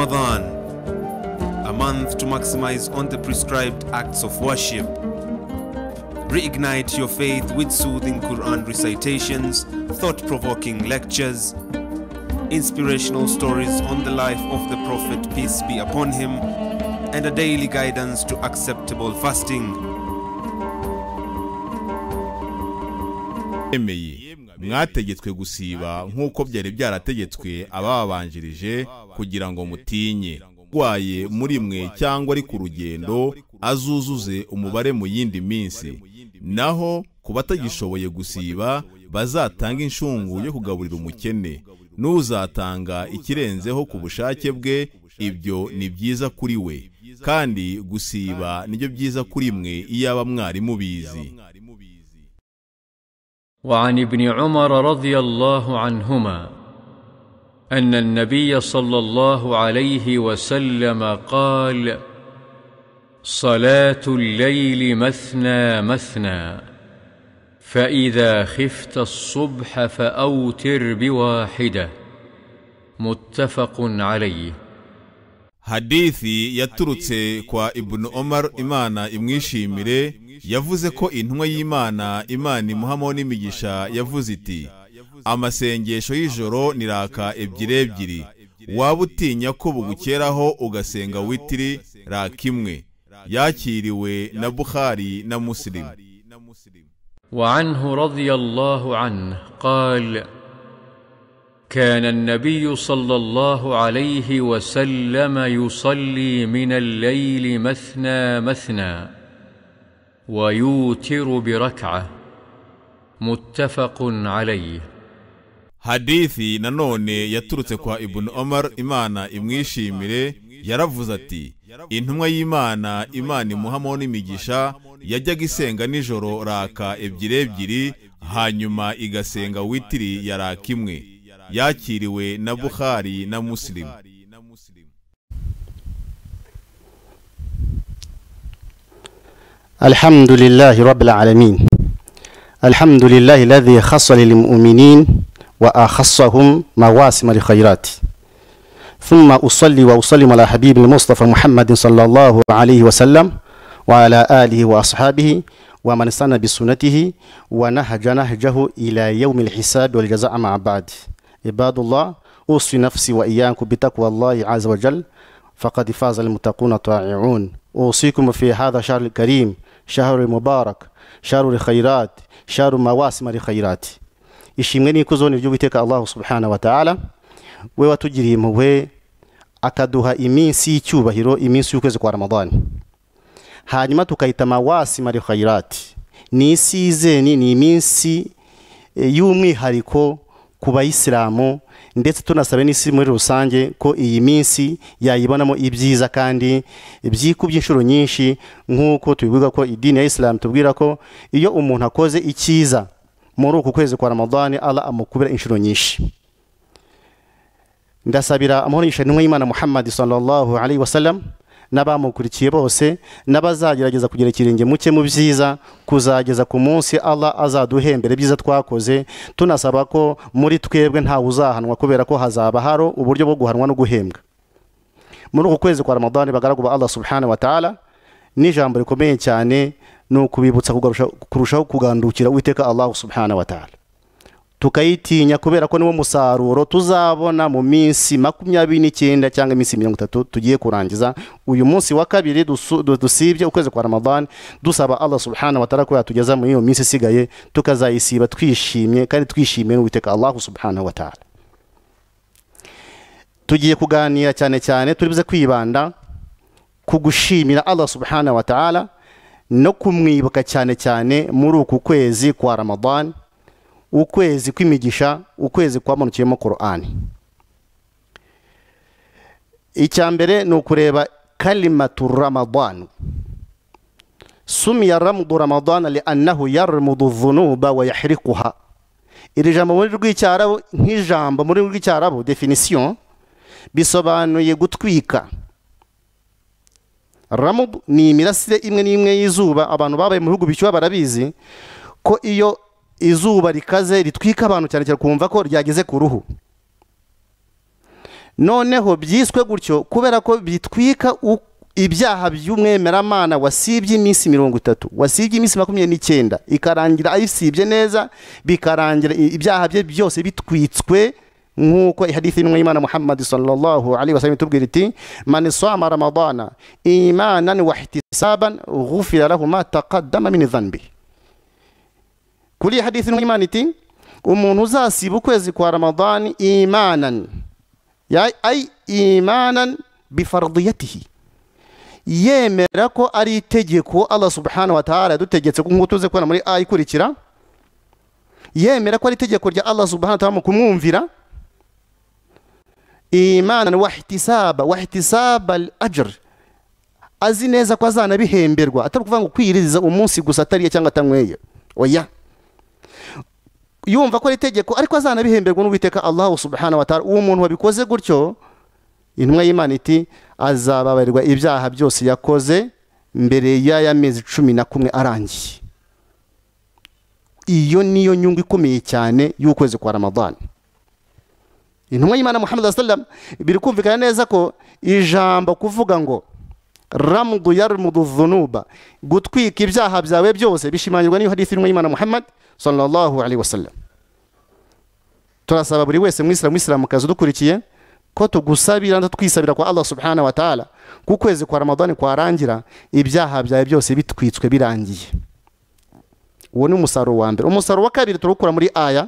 Ramadan, a month to maximize on the prescribed acts of worship. Reignite your faith with soothing Quran recitations, thought-provoking lectures, inspirational stories on the life of the Prophet, peace be upon him, and a daily guidance to acceptable fasting. mwategetswe gusiba nk'uko byari byarategetswe abababanjirije kugira ngo mutinye urwaye muri mwe cyangwa ari ku rugendo azuzuze umubare mu yindi minsi naho ku batagishoboye gusiba bazatanga inshungu yo kugaburira umukene n'uzatanga ikirenzeho ku bushake bwe ibyo ni byiza kuri we kandi gusiba nibyo byiza kuri mwe iyaba mwarimu mubizi وعن ابن عمر رضي الله عنهما ان النبي صلى الله عليه وسلم قال صلاه الليل مثنى مثنى فاذا خفت الصبح فاوتر بواحده متفق عليه hadithi yaturutse kwa ibunu omar imana imwishimire yavuze ko intumwa y'imana imana imuhamo n'imigisha yavuze iti amasengesho y'ijoro ni raka ebyiri ebyiri waba utinya ko bugukeraho ugasenga witiri raka imwe yakiriwe na buhari na musirimu وعنه رضي الله عنه قال كان النبي صلى الله عليه وسلم يصلي من الليل مثنى مثنى ويوتر بركعه متفق عليه hadithi nanone yaturutse kwa ibunu omar imana imwishimire yaravuze ati intumwa y'imana imana imuhamo n'imigisha yajyaga isenga nijoro raka ebyiri ebyiri hanyuma igasenga witiri ya raka imwe yakiriwe na buhari na Muslim. alhamdulillahi rabbil alamin alhamdulillahi ladhi khasa lil mu'minin وأخصهم مواسم الخيرات ثم أصلي وأسلم على حبيب المصطفى محمد صلى الله عليه وسلم وعلى آله وأصحابه ومن استنى بسنته ونهج نهجه إلى يوم الحساب والجزاء مع بعد عباد الله أوصي نفسي وإياكم بتقوى الله عز وجل فقد فاز المتقون طائعون أوصيكم في هذا الشهر الكريم شهر مبارك شهر الخيرات شهر مواسم الخيرات ishimwe n'ikuzo ni ry'uwiteka allahu subhana wa ta'ala we watugiriye impuhwe akaduha iminsi y'icyubahiro iminsi y'ukwezi kwa ramadani hanyuma tukayita mawasi mari khayirati ni isi yizeni ni iminsi eh, y'umwihariko ku bayisilamu ndetse tunasaba n'isi muri rusange ko iyi minsi yayibonamo ibyiza kandi byikubye inshuro nyinshi nk'uko tubivuga ko idini ya isilamu tubwira ko iyo umuntu akoze icyiza muri uku kwezi kwa ramadani ala amukubira inshuro nyinshi ndasabira amahoro y'ishimwe y'imana muhammad sallallahu alaihi wasallam n'abamukurikiye bose n'abazagerageza kugira ikirenge muke mu byiza kuzageza ku munsi Allah azaduhembere ibyiza twakoze tunasaba ko muri twebwe ntawe uzahanwa kubera ko hazaba haro uburyo bwo guhanwa no guhembwa muri uku kwezi kwa ramadani bagaragu ba Allah subhanahu wa ta'ala ni rikomeye cyane ni ukubibutsa kurushaho kugandukira uwiteka allahu subhanahu wa ta'ala tukayitinya kubera ko niwo musaruro tuzabona mu minsi makumyabiri n'icyenda cyangwa iminsi mirongo itatu tugiye kurangiza uyu munsi wa kabiri dusibye ukwezi kwa ramadani dusaba allah subhanahu wa ta'ala ko yatugeza muri iyo minsi isigaye tukazayisiba twishimye kandi twishimiye n'uwiteka allahu subhanahu wa ta'ala tugiye kuganira cyane cyane turibuze kwibanda ku gushimira allah subhanahu wa ta'ala no kumwibuka cyane cyane muri uku kwezi kwa ramadani ukwezi kw'imigisha ukwezi kwamanukiyemo korani icya mbere ni ukureba kalimatu ramadani sumiya ramudu ramadani li annahu yarmudu vunuba wa yahrikuha iri jambo muri rw'icyarabu nk'ijambo muri rw'icyarabu definisiyo bisobanuye gutwika ramu ni imirasire imwe n'imwe y'izuba abantu babaye mu bihugu bishyuha barabizi ko iyo izuba rikaze ritwika abantu cyane cyane kumva ko ryageze ku ruhu noneho byiswe gutyo kubera ko bitwika ibyaha by'umwemeramana wasibye iminsi mirongo itatu wasibye iminsi makumyabiri n'icyenda ikarangira ayisibye neza bikarangira ibyaha bye byose bitwitswe nk'uko ihadithi intumwa y'imana muhammadi sallallahu alaihi wasallam itubwira iti man sama ramadana imanan wa ihtisaban ghufira lahu ma taqaddama min dhanbi kuri iyi hadithi intumwa y'imana iti umuntu uzasiba ukwezi kwa ramadani imanan ay imanan fardiyatihi yemera ko ari itegeko Allah subhanahu wa ta'ala yadutegetse ko tuze kubona muri ayikurikira yemera ko ari itegeko rya Allah subhanahu wa ta'ala mu kumwumvira imanan wahitisaba wahitisaba ajiri azi neza ko azanabihemberwa atari ukuvuga ngo kwiyiriza umunsi gusa atariye cyangwa atanyweye oya yumva ko ari itegeko ariko azanabihemberwa n'uwiteka allahu subhanahu wa ta'ala uwo muntu wabikoze gutyo intumwa y'imana iti azababarirwa ibyaha byose yakoze mbere y'aya mezi cumi na kumwe arangiye iyo niyo nyungu ikomeye cyane y'ukwezi kwa ramadani intumwa y'imana muhammad sallam biri kumvikana neza ko ijambo kuvuga ngo ramdu yarmudu dhunuba gutwika ibyaha byawe byose bishimangirwa n'iyo hadithi y'intumwa y'imana muhammad sallallahu alaihi wasallam turasaba buri wese mwisilamu mwisilamu kazi udukurikiye ko tugusabira twisabira kwa Allah subhanahu wa ta'ala ku kwezi kwa Ramadhani kwarangira ibyaha byawe byose bitwitswe birangiye uwo ni umusaruro wa mbere umusaruro wa kabiri turawukura muri aya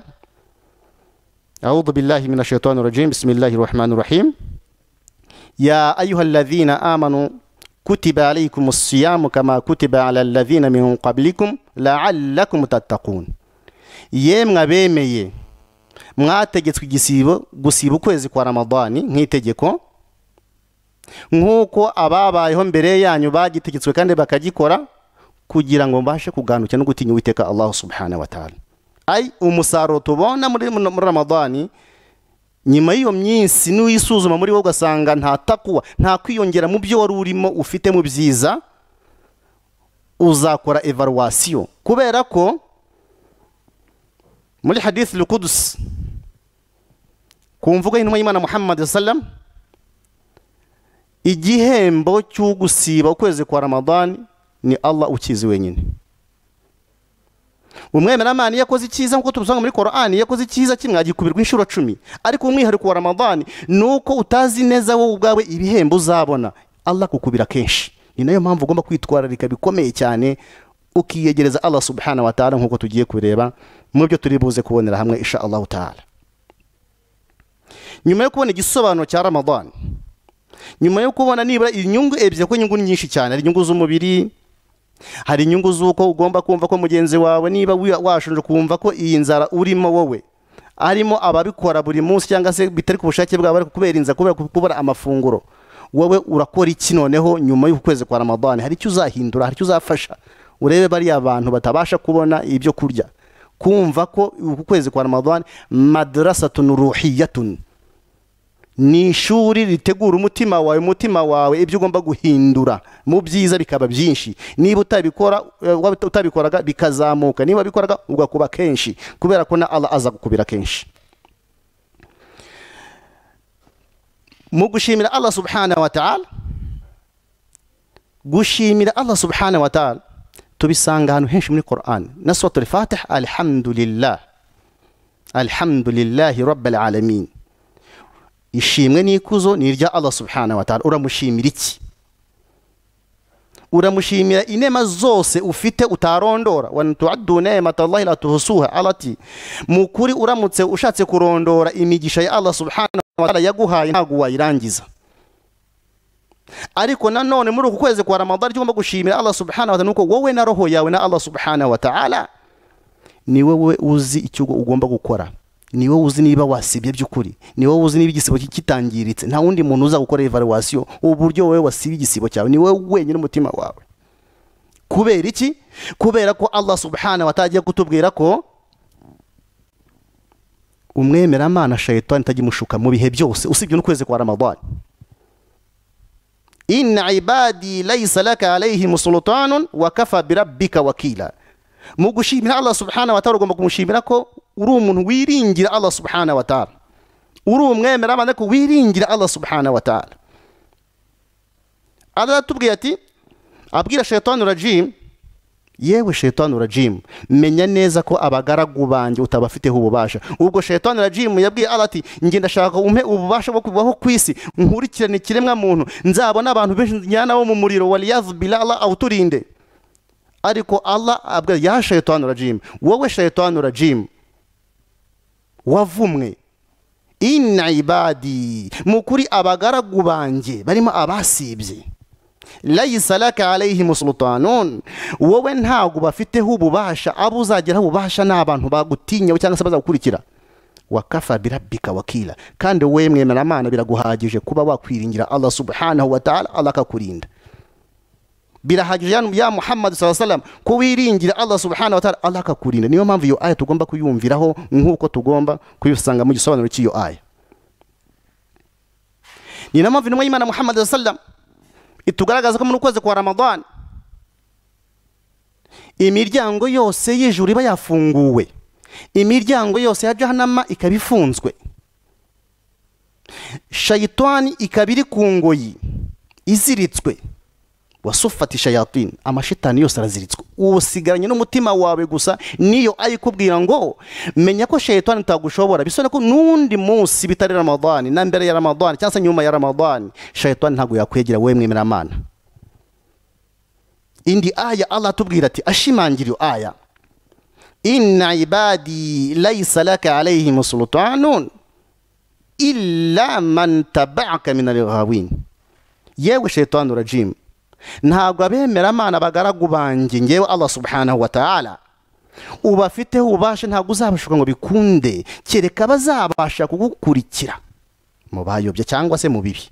A'udhu billahi minashaitanir rajim. Bismillahir rahmanir rahim. Ya ayyuhalladhina amanu kutiba alaykumus siyamu kama kutiba alal ladhina min qablikum la'allakum tattaqun. ye mwabemeye mwategetswe igisibo gusiba ukwezi kwa Ramadani nk'itegeko nk'uko ababayeho mbere yanyu bagitegetswe kandi bakagikora kugira ngo mbashe kuganuka no gutinya Uwiteka Allah subhanahu wa ta'ala ari umusaruro tubona muri ramadani nyuma y'iyo myinsi n'uyisuzuma muri wowe ugasanga nta takuwa nta kwiyongera mu byo wari urimo ufite mu byiza uzakora evaluwasiyo kubera ko muri hadisi rukudusi ku mvugo y'intumwa y'imana muhammad salam igihembo cy'ugusiba ukwezi kwa ramadani ni allah ukizi wenyine Umwemera umwemeramani yakoze icyiza nk'uko tubisanga muri korani yakoze icyiza kimwe agikubirwa inshuro cumi ariko umwihariko wa ramadani ni uko utazi neza wowe ubwawe ibihembo uzabona allah kukubira kenshi ni nayo mpamvu ugomba kwitwararika bikomeye cyane ukiyegereza allah subhana wa nk'uko tugiye kureba mu byo turi buze kubonera hamwe isha allah ta'ala nyuma yo kubona igisobanuro cya ramadani nyuma yo kubona nibura inyungu ebyiri kuko inyungu ni nyinshi cyane hari inyungu z'umubiri hari inyungu z'uko ugomba kumva ko mugenzi wawe niba washinje kumva ko iyi nzara urimo wowe arimo ababikora buri munsi cyangwa se bitari ku bushake bwawe ariko kubera inzara kubera kubura amafunguro wowe urakora iki noneho nyuma y'ukwezi kwa ramadani hari icyo uzahindura hari icyo uzafasha urebe bariya bantu batabasha kubona ibyo kurya kumva ko ukwezi kwa ramadani madarasatunu ruhiyatunu ni ishuri ritegura umutima wawe umutima wawe ibyo ugomba guhindura mu byiza bikaba byinshi niba utabikora eh, utabikoraga bikazamuka niba bikoraga ugakuba kenshi kubera ko na ara aza gukubira kenshi mu gushimira allah subhana wa ta'ala gushimira allah subhana wa ta'ala tubisanga ahantu henshi muri quran na sotore fatiha alhamdulillah alhamdulillahi rabbil alamin ishimwe n'ikuzo ni irya allah subhanahu wa ta'ala uramushimira iki uramushimira inema zose ufite utarondora wanatuaddu nemata allahi la tuhusuha uramutse ushatse kurondora imigisha ya allah subhanahu wa ta'ala yaguhaye ntabwo wayirangiza ariko nanone muri uku kwezi kwa ramadani icyo ugomba gushimira allah subhanahu wa ta'ala nuko wowe na roho yawe na allah subhanahu wa ta'ala ni wowe uzi icyo ugomba gukora ni wowe uzi niba wasibye by'ukuri ni wowe uzi niba igisibo kitangiritse nta wundi muntu gukora evaluwasiyo uburyo wowe wasibye igisibo cyawe ni wowe wenyine umutima wawe kubera iki kubera ko allah subhanahu ta'ala kutubwira ko umwemeramana shaytan itajya mushuka mu bihe byose usibye kweze kwa ramadani inna ibadi laysa laka alayhim sultanun wa kafa birabbika wakila mu gushimira allah subhanahu wa ta'ala ugomba kumushimira ko uri umuntu wiringira allah subhanahu wa ta'ala uri umwemera abana ko wiringira allah subhanahu wa ta'ala aratubwiye ati abwira shetani urajimu yewe shetani urajimu menya neza ko abagaragu banjye utabafiteho ububasha ubwo shetani urajimu yabwiye ati njye ndashaka umpe ububasha bwo kubaho ku isi nkurikirane ikiremwa muntu nzabona abantu benshi njyana bo mu muriro wa riyavu birara awuturinde ariko allah abwira ya shayitani rajim wowe shayitani rajim wavumwe in ibadi mu kuri abagaragu banjye barimo abasibye layisa laka alayhi musultanun wowe ntabwo bafiteho ububasha abo uzageraho ububasha ni abantu bagutinyaho cyangwa se bazagukurikira wakafa birabbika wakila kandi wowe mwemera amana biraguhagije kuba wakwiringira allah subhanahu wa ta'ala allah akakurinda birahagije ya muhammad sallam ko wiringira allah subhanahu wa ta'ala allah akakurinda niyo mpamvu iyo aya tugomba kuyumviraho nk'uko tugomba kuyisanga mu gisobanuro cy'iyo aya ni na mpamvu intumwa y'imana muhammad sallam itugaragaza ko muri ukwezi kwa ramadan imiryango yose y'ijuru iba yafunguwe imiryango yose ya jahanama ikaba ifunzwe shayitani ikaba iri ku ngoyi iziritswe wasufata ishayatwini amashitani yose araziritswe usigaranye n'umutima wawe gusa niyo ayikubwira ngo menya ko shayitani itagushobora bisone ko n'undi munsi bitari ramadani na mbere ya ramadani cyangwa se nyuma ya ramadani shayitani ntabwo yakwegera wowe mwemeramana indi aya allah atubwira ati ashimangira iyo aya inna ibadi laysa laka alayhim sultanun illa man tabaka min alghawin yewe shaytanu rajim ntabwo abemeramana bagaragu banjye ngewe Allah subhanahu wa ta'ala ubafiteho ububasha ntabwo uzabashuka ngo bikunde kereka bazabasha kugukurikira mu bayobye cyangwa se mu bibi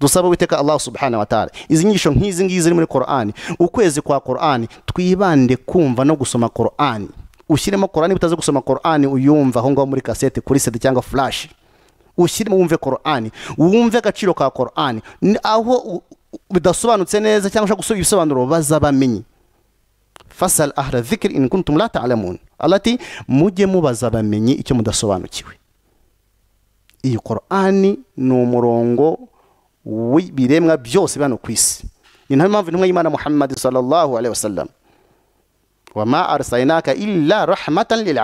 dusaba witeka Allah subhanahu wa ta'ala izi nyigisho nk'izi ngizi ziri muri Qur'ani ukwezi kwa Qur'ani twibande kumva no gusoma Qur'ani ushyiremo Qur'ani bitaze gusoma Qur'ani uyumva aho ngaho muri kasete kuri CD cyangwa flash ushyiremo wumve korani wumve agaciro ka korani aho bidasobanutse neza cyangwa ushaka gusubira ibisobanuro baza fasal ahla dhikri in kuntum la ta'lamun alati mujye mubaza bamenye icyo mudasobanukiwe iyi korani ni umurongo w'ibiremwa byose bano ku isi ni nayo mpamvu intumwa y'imana muhammad sallallahu alaihi wasallam wa ma illa rahmatan lil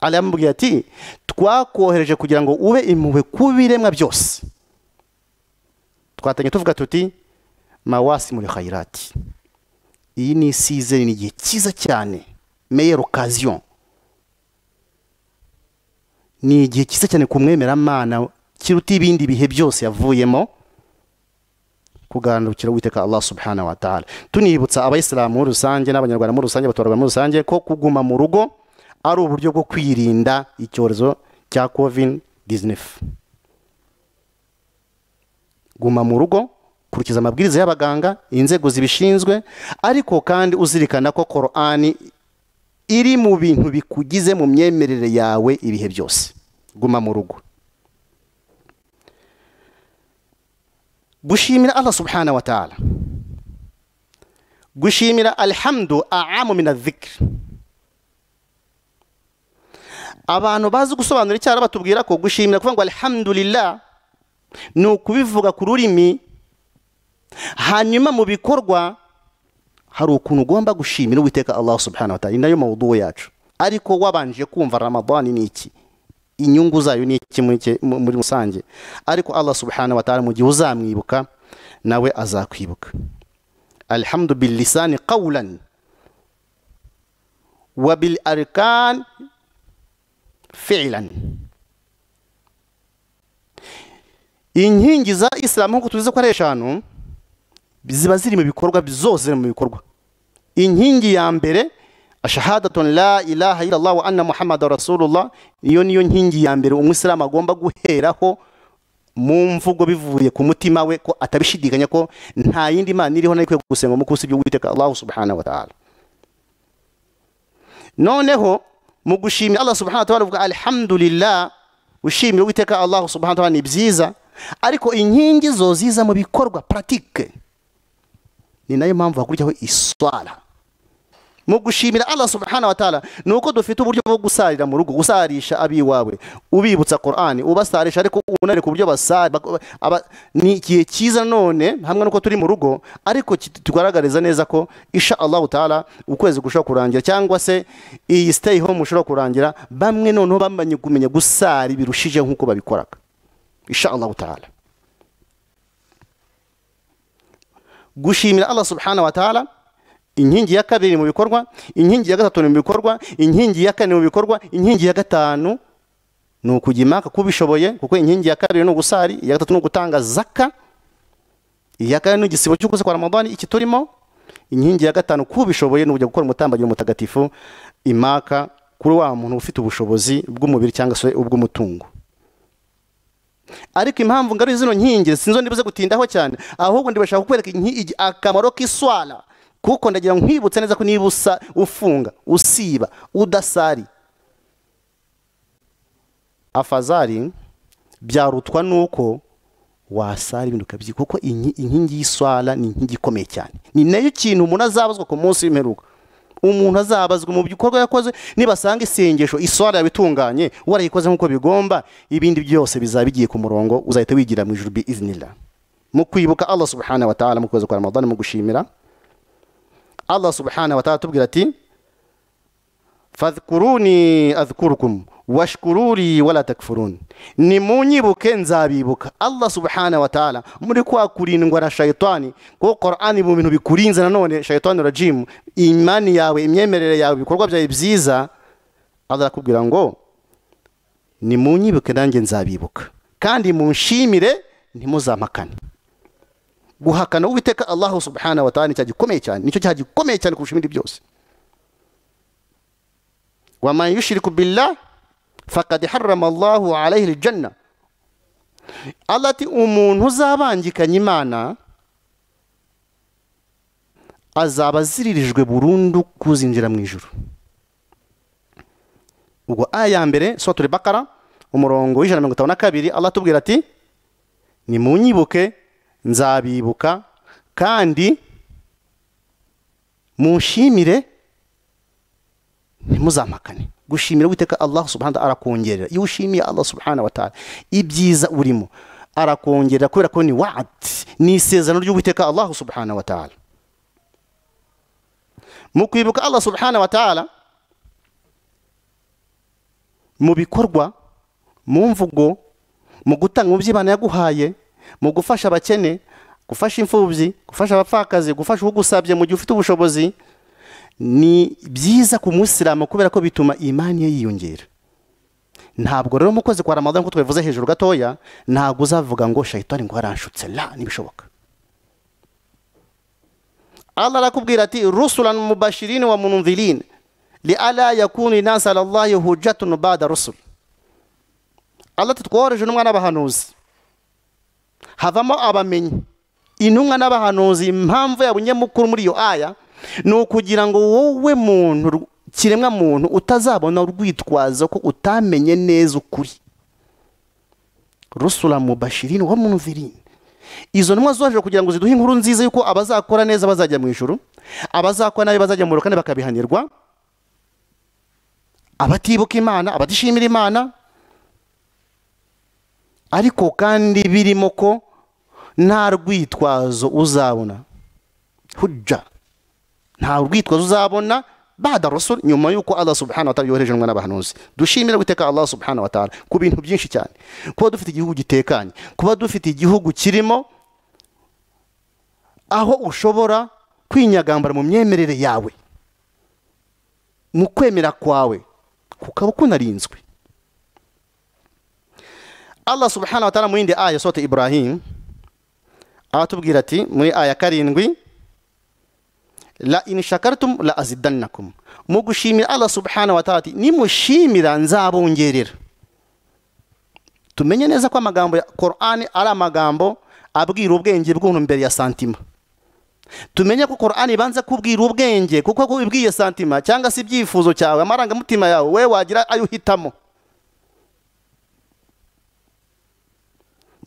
aramubwira ati twakohereje kugira ngo ube impuhwe ku byose twatanye tuvuga tuti mawasi muri hayirati iyi ni isizeni ni igihe cyiza cyane meyero kaziyo ni igihe cyiza cyane kumwemera mwemeramana kiruta ibindi bihe byose yavuyemo kuganirukira uwiteka allah subhanahu wa ta'ala tunibutsa abayisilamu muri rusange n'abanyarwanda muri rusange abaturarwanda muri rusange ko kuguma mu rugo ari uburyo bwo kwirinda icyorezo cya covid 19 guma mu rugo kurikiza amabwiriza y'abaganga inzego zibishinzwe ariko kandi uzirikana ko korani iri mu bintu bikugize mu myemerere yawe ibihe byose guma mu rugo gushimira allah subhanahu wa ta'ala gushimira alhamdu aamu min adhikri abantu bazi gusobanura icyara batubwira ko gushimira kuvuga ngo alhamdulillah ni ukubivuga ku rurimi hanyuma mu bikorwa hari ukuntu ugomba gushimira uwiteka allah subhanahu wa ta'ala ni nayo mawuduwo yacu ariko wabanje kumva ramadani ni iki inyungu zayo ni iki muri rusange ariko Allah subhanahu wa ta'ala mu gihe uzamwibuka nawe azakwibuka alhamdu bil lisani qawlan wa bil inkingi za isilamu nk'uko tubizi ko ari eshanu ziba ziri mu bikorwa zose mu bikorwa inkingi ya mbere ashahadatun la ilaha illallah wa anna muhammada rasulullah iyo niyo nkingi ya mbere umwisilamu agomba guheraho mu mvugo bivuye ku mutima we ko atabishidikanya ko nta yindi mana iriho nayo ikwiye gusenga mu kusibye uwiteka allah subhanahu wa ta'ala noneho mu gushimira allah subhanahu wa ta'ala uvuga alhamdulillah ushimira uwiteka allah subhanahu wa ta'ala ni byiza ariko inkingi zo ziza mu bikorwa pratique ni nayo mpamvu hakurikiyeho iswara mu gushimira allah subhana wa taala ni uko dufite uburyo bwo gusarira mu rugo gusarisha abiwawe ubibutsa qur'ani ubasarisha ariko ku buryo basari ni kiye kiza none hamwe n'uko turi mu rugo ariko tugaragariza neza ko isha Allah taala ukwezi gushaka kurangira cyangwa se iyi stay home ushobora kurangira bamwe noneho bambanye kumenya gusari birushije nk'uko babikoraga isha Allah taala gushimira allah subhanahu wa taala inkingi ya kabiri mu bikorwa inkingi ya gatatu ni mu bikorwa inkingi ya kane mu bikorwa inkingi ya gatanu ni ukujya impaka kuba kuko inkingi ya kabiri ni ugusari iya gatatu ni ugutanga zaka iya kane ni igisibo cy'ukwezi kwa ramadani iki turimo inkingi ya gatanu kuba ni ukujya gukora umutambagiro mutagatifu impaka kuri wa muntu ufite ubushobozi bw'umubiri cyangwa se ubw'umutungo ariko impamvu ngari zino nkingi sinzo ndibuze gutindaho cyane ahubwo ndibashaka kukwereka akamaro k'iswara kuko ndagira nkwibutse neza ko niba usa ufunga usiba udasari afazari byarutwa nuko wasara ibintu ukabyiga kuko inkingi y'iswara ni inkingi ikomeye cyane ni nayo ikintu umuntu azabazwa ku munsi w'imperuka umuntu azabazwa mu bikorwa yakoze nibasanga isengesho iswara yabitunganye itunganye warayikoze nk'uko bigomba ibindi byose bizaba bigiye ku murongo uzahita wigira mu ijuru bi izinira mu kwibuka allah subhanahu wa ta'ala mu kwezi kwa ramadana mu gushimira allah subhanahu wa ta'ala tubwira ati fadhkuruni adhkurukum washkuruli wala takfurun nimunyibuke nzabibuka allah subhanahu wa ta'ala muri kwa kurindwa na shaytani kuko Qur'an mu bintu bikurinze nanone shaytani rajim imani yawe imyemerere yawe bikorwa byawe byiza allah akubwira ngo munyibuke nange nzabibuka kandi munshimire ntimuzamakane guhakana uwiteka allahu subhanahu wa ta'ala ni gikomeye cyane nicyo cyaha gikomeye cyane kurusha ibindi byose waman yushiriku billah fakad harrama allahu alayhi aljanna allah ati umuntu uzabangikanya imana azaba aziririjwe burundu kuzinjira mu ijuru ubwo aya ya mbere sotura bakara umurongo w'ijana na mirongo itanu na kabiri allah atubwira ati nimunyibuke nzabibuka kandi mushimire ntimuzamakane gushimira witeka allah subhanahu arakongerera iyo ushimiye allah subhanahu wa ta'ala ibyiza urimo arakongerera kubera ko ni wadi ni isezerano ry'uwiteka allah subhanahu wa ta'ala mu kwibuka allah subhanahu wa ta'ala mu bikorwa mu mvugo mu gutanga mu by'imana yaguhaye mu gufasha abakene gufasha imfubyi gufasha abapfakazi gufasha ugusabye mu gihe ufite ubushobozi ni byiza ku musiramu kubera ko bituma imani ye yiyongera ntabwo rero umukozi kwa ramadani ko twabivuze hejuru gatoya ntabwo uzavuga ngo shayitani ngo haranshutse la ntibishoboka Allah arakubwira ati rusulan mubashirin wa munzirin li ala yakuna inasa alallahi hujjatun ba'da rusul Allah n'umwana w'abahanuzi havamo abamenyi intumwa n'abahanuzi impamvu yaba unyamukuru muri iyo aya ni ukugira ngo wowe muntu kiremwa muntu utazabona urwitwazo ko utamenye neza ukuri rusura mu bashirini wa munvirini izo ntumwa zohereje kugira ngo ziduhe inkuru nziza y'uko abazakora neza bazajya mu ijoro abazakora nabi bazajya mu rukane bakabihanirwa abatibuka imana abatishimira imana ariko kandi birimo ko nta rwitwazo uzabona hujya nta rwitwazo uzabona badarosoro nyuma y'uko Allah subhanahu wa n'abahanuzi dushimira guteka Allah subhanahu ku bintu byinshi cyane kuba dufite igihugu gitekanye kuba dufite igihugu kirimo aho ushobora kwinyagambara mu myemerere yawe mu kwemera kwawe kukaba kunarinzwe Allah subhanahu wa mu yindi aya sote Ibrahim aratubwira ati muri aya karindwi la in la azidannakum mu gushimira Allah subhanahu wa nimushimira nzabongerera tumenye neza ko amagambo ya Qur'ani ari amagambo abwira ubwenge bw'umuntu imbere ya santima tumenye ko Qur'ani ibanza kubwira ubwenge kuko ko ibwiye santima cyangwa se ibyifuzo cyawe amarangamutima yawe we wagira ayo uhitamo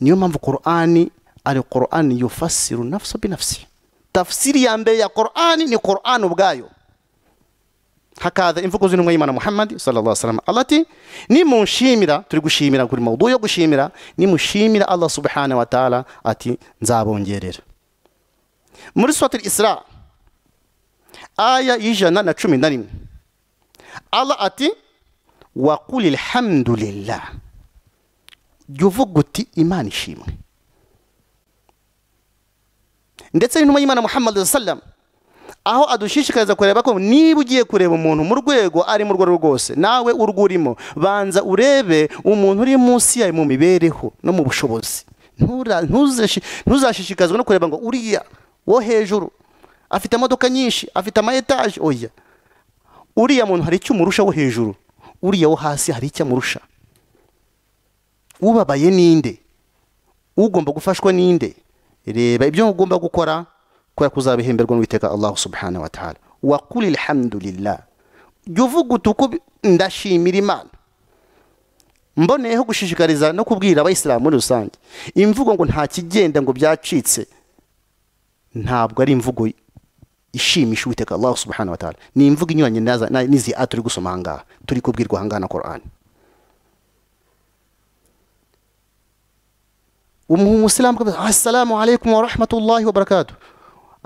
niyo mpamvu Qur'ani alquran yufassiru nafsa binafsi tafsiri ya mbere ya quran ni quran ubwayo hakadha imvugo z'intumwa y'imana muhammad sallallahu alaihi wasallam alati nimunshimira turi gushimira kuri mawudu yo gushimira nimushimira allah subhanahu wa ta'ala ati nzabongerera muri al isra aya y'ijana na cumi na rimwe allah ati waqul alhamdulillah jya uvuga uti imana ishimwe ndetse n'intumwa y'imana muhammad sallam aho adushishikariza kureba ko niba ugiye kureba umuntu mu rwego ari mu rwego rwose nawe urwo urimo banza urebe umuntu uri munsi yawe mu mibereho no mu bushobozi ntuzashishikazwe no kureba ngo uriya wo hejuru afite imodoka nyinshi afite ama etaje oya uriya muntu hari icyo umurusha wo hejuru uriya wo hasi hari icyo amurusha ubabaye ninde ugomba gufashwa ninde reba ibyo ugomba gukora kubera ko uzabihemberwa n'uwiteka allahu subhana wa taala wakuri alhamdulillah jya uvuga utuku ndashimira imana mboneyeho gushishikariza no kubwira abayisilamu muri rusange imvugo ngo nta kigenda ngo byacitse ntabwo ari imvugo ishimisha uwiteka Allah subhana wa taala ni imvugo inyuranye n'izi a ah, turi gusoma ahangaha turi kubwirwa ahangaha na korani ومهو مسلم السلام عليكم ورحمة الله وبركاته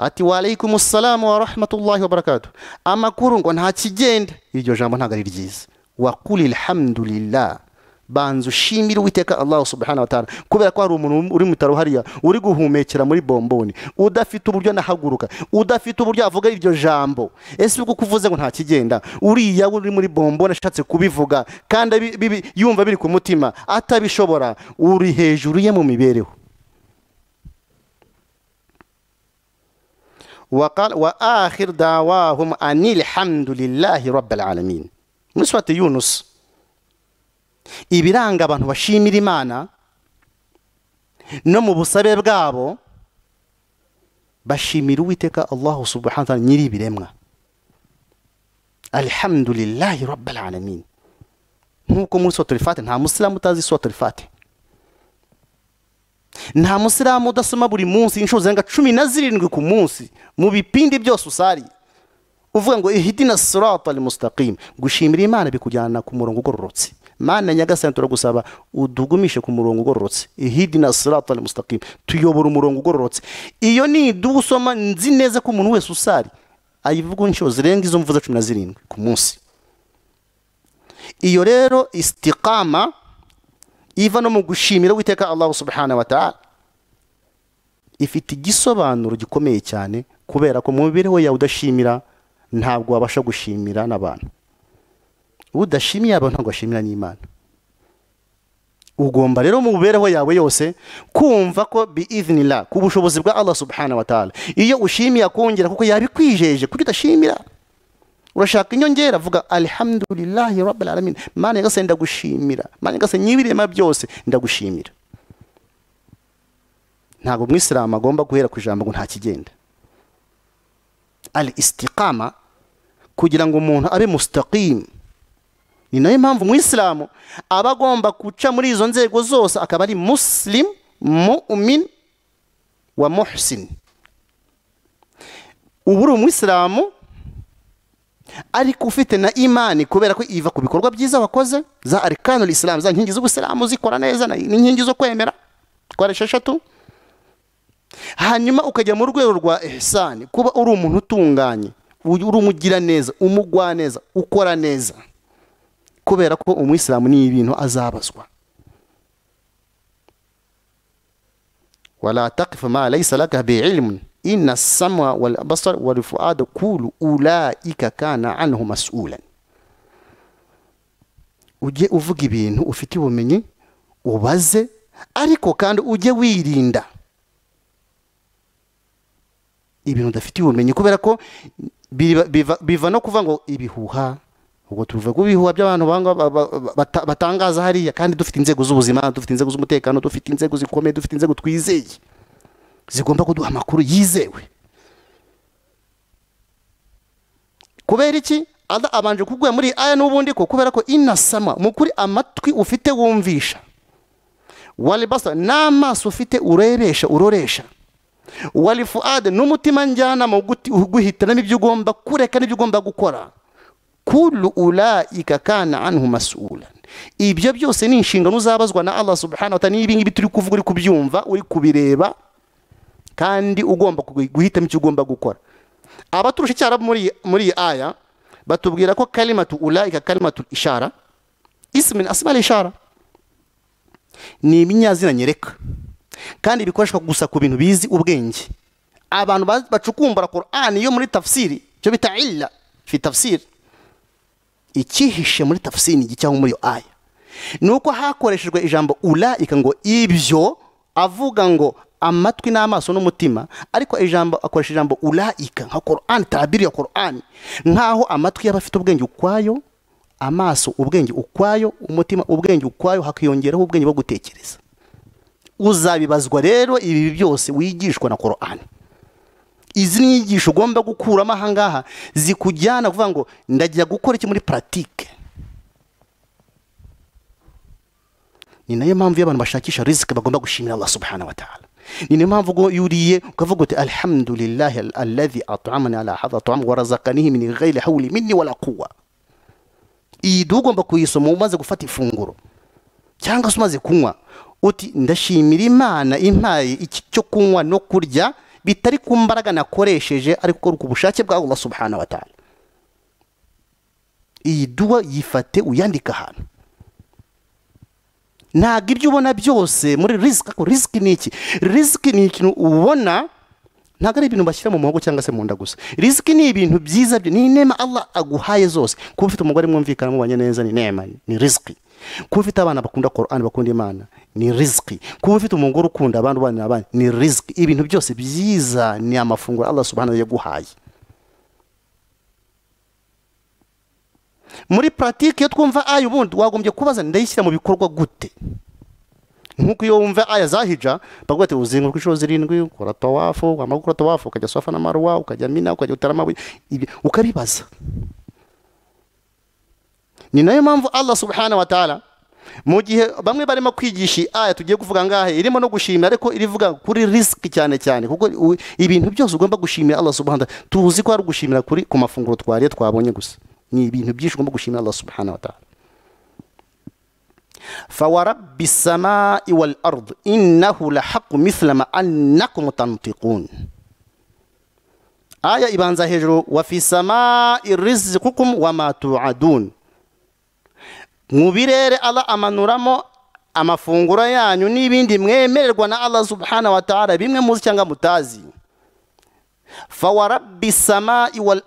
أتي وعليكم السلام ورحمة الله وبركاته أما كورون كون هاتي جيند يجو جامبون هاتي جيز وقول الحمد لله banza ushimire uwiteka allah subhanahu wa ta'ala kubera ko hari umuntu uri mu bitaro hariya uri guhumekera muri bomboni udafite uburyo anahaguruka udafite uburyo avuga iryo jambo ese ubwo kuvuze ngo ntakigenda uriya uri muri bomboni ashatse kubivuga kandi yumva biri ku mutima atabishobora uri hejuru ye mu mibereho wa akhir dawahum anil hamdulillahi muri swati yunusi ibiranga abantu bashimira imana no mu busabe bwabo bashimira uwiteka Allah subhanahu nyiri ibiremwa alhamdulillahi rabbil nk'uko muri sotorifate nta musilamu utazi sotorifate nta musilamu udasoma buri munsi inshuro zirenga cumi na zirindwi ku munsi mu bipindi byose usari uvuga ngo ihidina sirata al mustaqim gushimira imana bikujyana ku murongo ugororotse mana nyagasani turagusaba udugumishe ku murongo ugororotse ihidina sirata musitakimu tuyobora umurongo ugororotse iyo ni idubu nzi neza ko umuntu wese usari ayivuga inshuro zirenga izo mvuze cumi na zirindwi ku munsi iyo rero isitikama iva no mu gushimira witeka Allah subhanahu wa ta'ala ifite igisobanuro gikomeye cyane kubera ko mu mibereho yawe udashimira ntabwo wabasha gushimira n'abantu udashimiye aba ntabwo ashimira n'imana ugomba rero mu mibereho yawe yose kumva ko biivinira ku bushobozi bwa Allah subhana wa ta'ala iyo ushimiye akongera kuko yabikwijeje kuko udashimira urashaka inyongera avuga alhamdulillahi rabbil alamin mana yose ndagushimira mana yose nyibirema byose ndagushimira ntabwo umwisilamu agomba guhera ku ijambo ngo ntakigenda al istiqama kugira ngo umuntu abe mustaqimu ni nayo mpamvu umuyisilamu aba agomba guca muri izo nzego zose akaba ari musilimu mu'min wa muhsin ubu uri umuyisilamu ariko ufite na imani kubera ko iva ku bikorwa byiza wakoze za arikanul isilamu za nkingi z'ubusilamu zikora neza n'inkingi zo kwemera twari esheshatu hanyuma ukajya mu rwego rwa ihsani kuba uri umuntu utunganye uri umugiraneza neza ukora neza kubera ko umwisilamu ni ibintu azabazwa wala taqifu ma laysa laka bi'ilmun inna as-sam'a wal basar wal fu'ada ulaika kana anhu mas'ulan ujye uvuga ibintu ufite ubumenyi ubaze ariko kandi ujye wirinda ibintu udafite ubumenyi kubera ko biva no kuva ngo ibihuha ubwo tuvuga ko ibihuha by'abantu batangaza hariya kandi dufite inzego z'ubuzima dufite inzego z'umutekano dufite inzego zikomeye dufite inzego twizeye zigomba kuduha amakuru yizewe kubera iki abanje kuguha muri aya n'ubundi ko kubera ko inasama mu kuri amatwi ufite wumvisha waribasa n'amaso ufite urebesha uroresha warifuade n'umutima njyana mu guhitiramo ibyo ugomba kureka n'ibyo ugomba gukora kuru urayika kana antu masura ibyo byose ni inshingano uzabazwa na Allah subhanahu wa ta'ala turi kuvuga uri kubyumva uri kubireba kandi ugomba guhitamo icyo ugomba gukora abaturusha icyara muri iyi aya batubwira ko kalimatu urayika kalimatu ishara isimi asimara ishara ni ibinyazina nyereka kandi bikoreshwa gusa ku bintu bizi ubwenge abantu bacukumbura korani yo muri tafsiri icyo bita illa fi tafsiri icyihishe muri tafsiri cyangwa muri aya ni uko hakoreshejwe ijambo urayika ngo ibyo avuga ngo amatwi n'amaso n'umutima ariko ijambo akoresha ijambo urayika nka korani tarabiri ya korani nk'aho amatwi yaba afite ubwenge ukwayo amaso ubwenge ukwayo umutima ubwenge ukwayo hakiyongeraho ubwenge bwo gutekereza uzabibazwa rero ibi byose wigishwa na korani izi nyigisho ugomba gukuramo ahangaha zikujyana kuvuga ngo ndagiye gukora iki muri pratique ni nayo mpamvu y'abantu bashakisha riziki bagomba gushimira Allah subhanahu wa ta'ala ni nayo mpamvu yuriye ukavuga uti alhamdulillahi alladhi at'amani ala hadha ta'am wa razaqanihi min ghayri hawli minni wala quwa iyi ugomba kuyisoma umaze gufata ifunguro cyangwa se umaze kunywa uti ndashimira imana impaye iki cyo kunywa no kurya bitari ku mbaraga nakoresheje ariko ku bushake bwa Allah subhanahu wa iyi duwa yifate uyandika ahantu ntabwo ibyo ubona byose muri risiki ariko risiki ni iki risiki ni ikintu ubona ntabwo ari ibintu bashyira mu muhogo cyangwa se mu nda gusa risiki ni ibintu byiza ni inema Allah aguhaye zose kuba ufite umugore mwumvikana mubanye neza ni inema ni risiki kuba ufite abana bakunda korani bakunda imana ni riziki kuba ufite umugore ukunda abandi ubana abandi ni riziki ibintu byose byiza ni amafunguro Allah subhanahu yaguhaye muri puratike iyo twumva aya ubundi wagombye kubaza ndayishyira mu bikorwa gute nk'uko iyo wumva aya zahija bavuga ati uzenguruka inshuro zirindwi ukora tawafu wamara gukora tawafu ukajya sofa n'amaruwa ukajya mina ukajya utera amabuye ukabibaza ni nayo mpamvu allah subhana wa taala mu gihe bamwe barimo kwigisha aya tugiye kuvuga ngahe irimo no gushimira ariko irivuga kuri risk cyane cyane kuko ibintu byose ugomba gushimira allah subhana tuzi ko ari gushimira kuri ku mafunguro twariye twabonye gusa ni ibintu byinshi ugomba gushimira allah subhana wa taala fawarabbi samai wal ard innahu lahaqu mithla ma annakum tantiqun aya ibanza hejuru wa fi samai rizqukum wa ma tuadun mu birere ala amanuramo amafunguro yanyu n'ibindi mwemererwa na Allah subhanahu wa ta'ala bimwe muzi cyangwa mutazi fa wa rabbi samai wal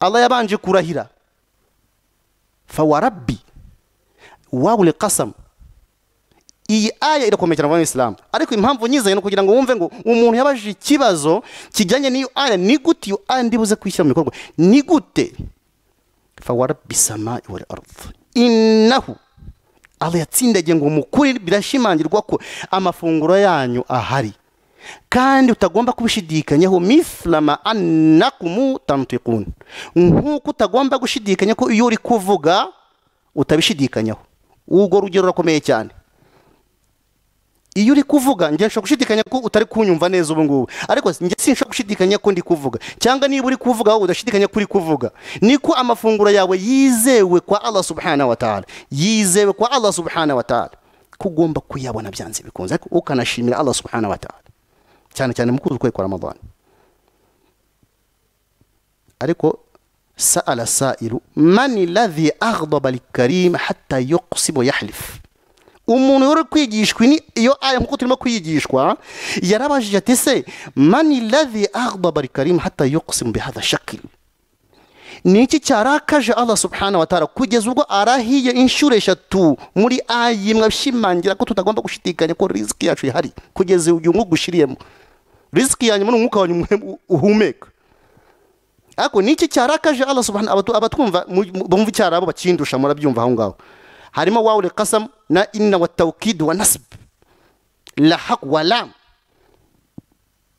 Allah yabanje kurahira fa wa rabbi iyi aya irakomeye cyane mu isilamu ariko impamvu nyizanye ni ukugira ngo wumve ngo umuntu yabajije ikibazo kijyanye n'iyo aya ni gute iyo aya ndibuze kwishyira mu bikorwa ni gute fawarabbi sama wal ardi innahu allah yatsindagiye ngo mukuri birashimangirwa ko amafunguro yanyu ahari kandi utagomba kubishidikanyaho mifurama anakumu tamutekunu nk'uko utagomba gushidikanya ko iyo uri kuvuga utabishidikanyaho urwo rugero rurakomeye cyane iyo uri kuvuga njye nshaka gushidikanya ko utari kunyumva neza ubu ngubu ariko njye sinshaka gushidikanya ko ndi kuvuga cyangwa niba uri kuvuga aho udashidikanya kuri kuvuga niko amafunguro yawe yizewe kwa Allah subhanahu wa ta'ala yizewe kwa Allah subhanahu wa ta'ala kugomba kuyabona byanze bikunze ariko ukanashimira Allah subhanahu wa ta'ala cyane cyane mu kuzu kwa Ramadan ariko sa'ala sa'ilu man alladhi aghdaba likarim hatta yuqsimu yahlif umuntu yari kwigishwa iyo aya nk'uko turimo kwigishwa yarabajije ati se mani lavi ahba barikarimu hatayo kusimbi hadashakiri ni iki cyarakaje Allah subhanahu wa ta'ala kugeza ubwo arahiye inshuro eshatu muri ayimwe bishimangira ko tutagomba gushidikanya ko riziki yacu ihari kugeza uyu mwuga ushiriyemo riziki yanyu muri umwuka wanyuma uhumeka ariko ni iki cyarakaje Allah subhanahu wa ta'ala abatwumva bumva icyarabo bakindusha murabyumva aho ngaho harimo wawul kasam na inna wa wa nasb la wa lam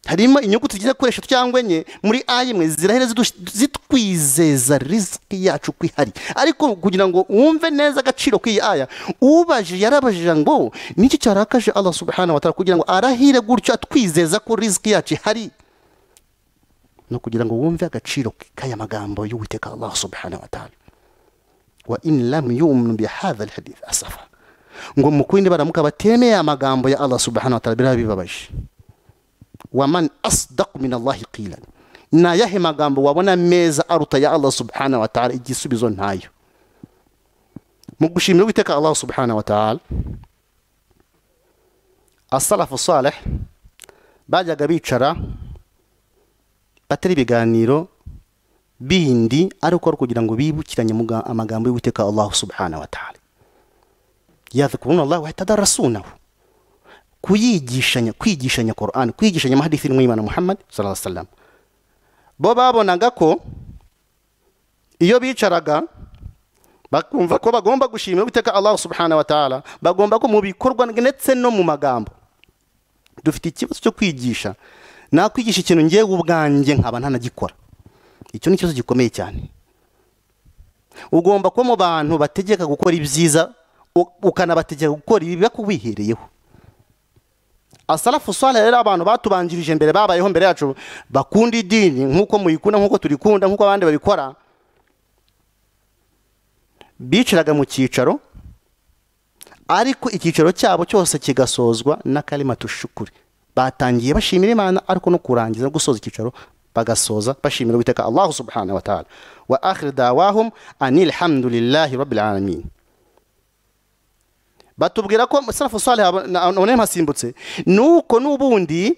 harimo inyuguti tugiye gukoresha cyangwa enye muri a imwe zirahera zitwizeza riziki yacu ko ihari ariko kugira ngo wumve neza agaciro k'iyi aya ubajije yarabajije ngo n'iki cyarakaje Allah subhanahu wa kugira ngo arahire gutyo atwizeza ko riziki yacu ihari no kugira ngo wumve agaciro k'aya magambo y'uwiteka Allah subhanahu wa wa in lam yu'minu bihadha alhadith asafa ngo mukwinde baramuka batemeye amagambo ya Allah subhanahu wa ta'ala birabibabaje wa man asdaqu min Allah qilan na yahe magambo wabona meza aruta ya Allah subhanahu wa ta'ala igisubizo ntayo mu gushimira uwiteka Allah subhanahu wa ta'ala asalafu salih bajyaga bicara batari ibiganiro bindi ariko ari ukugira ngo bibukiranye amagambo y'uwiteka allahu subhanahu wa ta'ala yadhukuruna allah wahita adarasunaho kuyigishanya kwigishanya korani kwigishanya amahadisi y'umwana muhammad sallallahu bo babonaga ko iyo bicaraga bakumva ko bagomba gushima uwiteka allah subhanahu wa ta'ala bagomba ko mu bikorwa ndetse no mu magambo dufite ikibazo cyo kwigisha nakwigisha ikintu ngewe ubwanjye nkaba ntanagikora icyo ni ikibazo gikomeye cyane ugomba kuba mu bantu bategeka gukora ibyiza ukanabategeka gukora ibibakubihereyeho asarafu uswara rero abantu batubanjirije mbere babayeho mbere yacu bakunda idini nk'uko muyikunda nk'uko turikunda nk'uko abandi babikora biciraga mu cyicaro ariko icyicaro cyabo cyose kigasozwa n'akarima tushukure batangiye bashimira imana ariko no kurangiza no gusoza icyicaro bagasoza bashimira uwiteka allahu subhanahu wa taala wa akhiri dawahum anilhamdulillahi rabbil alamin batubwira ko salafu salih abone mpasimbutse nuko nubundi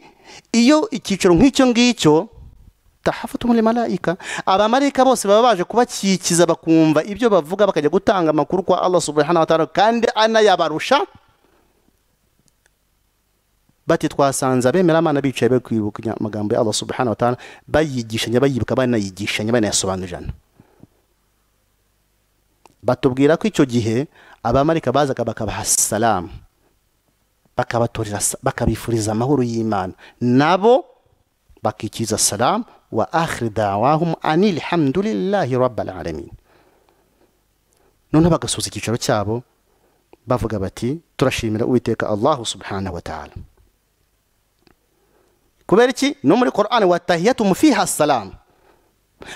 iyo ikiciro nk'icyo ngicyo tahafatumul malaika abamarika bose baba baje kubakikiza bakumva ibyo bavuga bakajya gutanga amakuru kwa Allah subhanahu wa ta'ala kandi anayabarusha bati twasanze abemera amana bicaye bakwibukanya amagambo ya Allah subhanahu wa ta'ala bayigishanya bayibuka banayigishanya banayasobanurirana batubwira ko icyo gihe abamarika bazaga bakabaha salamu bakabatorera bakabifuriza amahoro y'Imana nabo bakikiza salam wa akhir da'wahum anil hamdulillahi rabbil alamin none bagasoza icyicaro cyabo bavuga bati turashimira uwiteka Allah subhanahu wa ta'ala kubera iki no muri korani watahiyatu mufiha salamu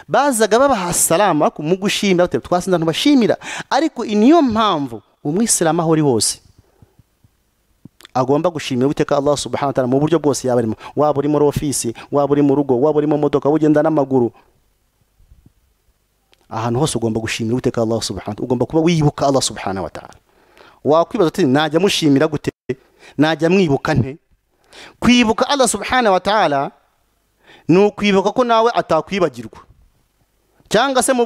bazaga babaha salamu mu gushimira twasinze abantu ariko niyo mpamvu umwisilamu aho uri hose agomba gushimira uwiteka Allah subhanahu wa mu buryo bwose yaba arimo waba uri muri ofisi waba uri mu rugo waba uri mu modoka waba ugenda n'amaguru ahantu hose ugomba gushimira uwiteka Allah subhanahu ugomba kuba wibuka Allah subhanahu wa ta'ala wakwibaza uti najya mushimira gute najya mwibuka nte kwibuka allah subhana wa ta'ala ni ukwibuka ko nawe atakwibagirwa cyangwa se mu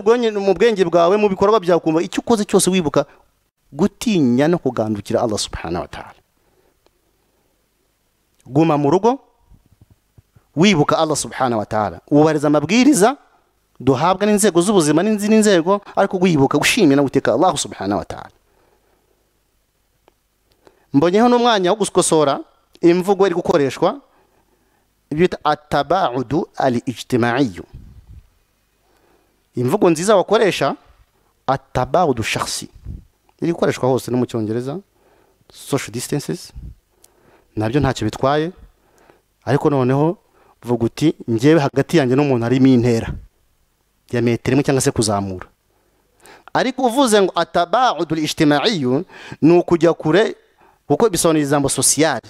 bwenge bwawe mu bikorwa byawe ukumva icyo ukoze cyose wibuka gutinya no kugandukira allah subhana wa ta'ala guma mu rugo wibuka allah subhana wa ta'ala wubahiriza amabwiriza duhabwa n'inzego z'ubuzima n'izindi n’inzego ariko wibuka gushimira guteka allah subhana wa ta'ala mbonyeho n'umwanya wo gukosora imvugo iri gukoreshwa bita atabacudu ali ijtimaciyu imvugo nziza wakoresha atabacudu shakisi iri gukoreshwa hose no mu cyongereza social distances nabyo ntacyo bitwaye ariko noneho vuga uti ngewe hagati yanjye n'umuntu harimo intera ya metero imwe cyangwa se kuzamura ariko uvuze ngo atabacudu ijtimaciyu ni ukujya kure kuko bisobanura ijambo sosiyali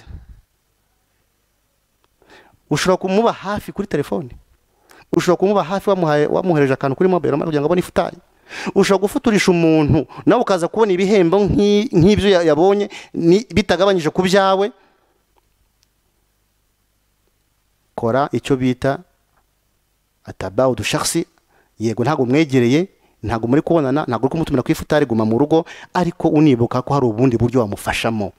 ushobora kumuba hafi kuri telefone ushobora kumuba hafi wamuhereje akantu kuri mobile mani kugira ngo abone ifutari ushobora gufuturisha umuntu nawe ukaza kubona ibihembo nk'ibyo yabonye bitagabanyije ku byawe kora icyo bita ataba udushakisi yego ntabwo umwegereye ntabwo muri kubonana ntabwo uri kumutumira ku ifutari guma mu rugo ariko unibuka ko hari ubundi buryo wamufashamo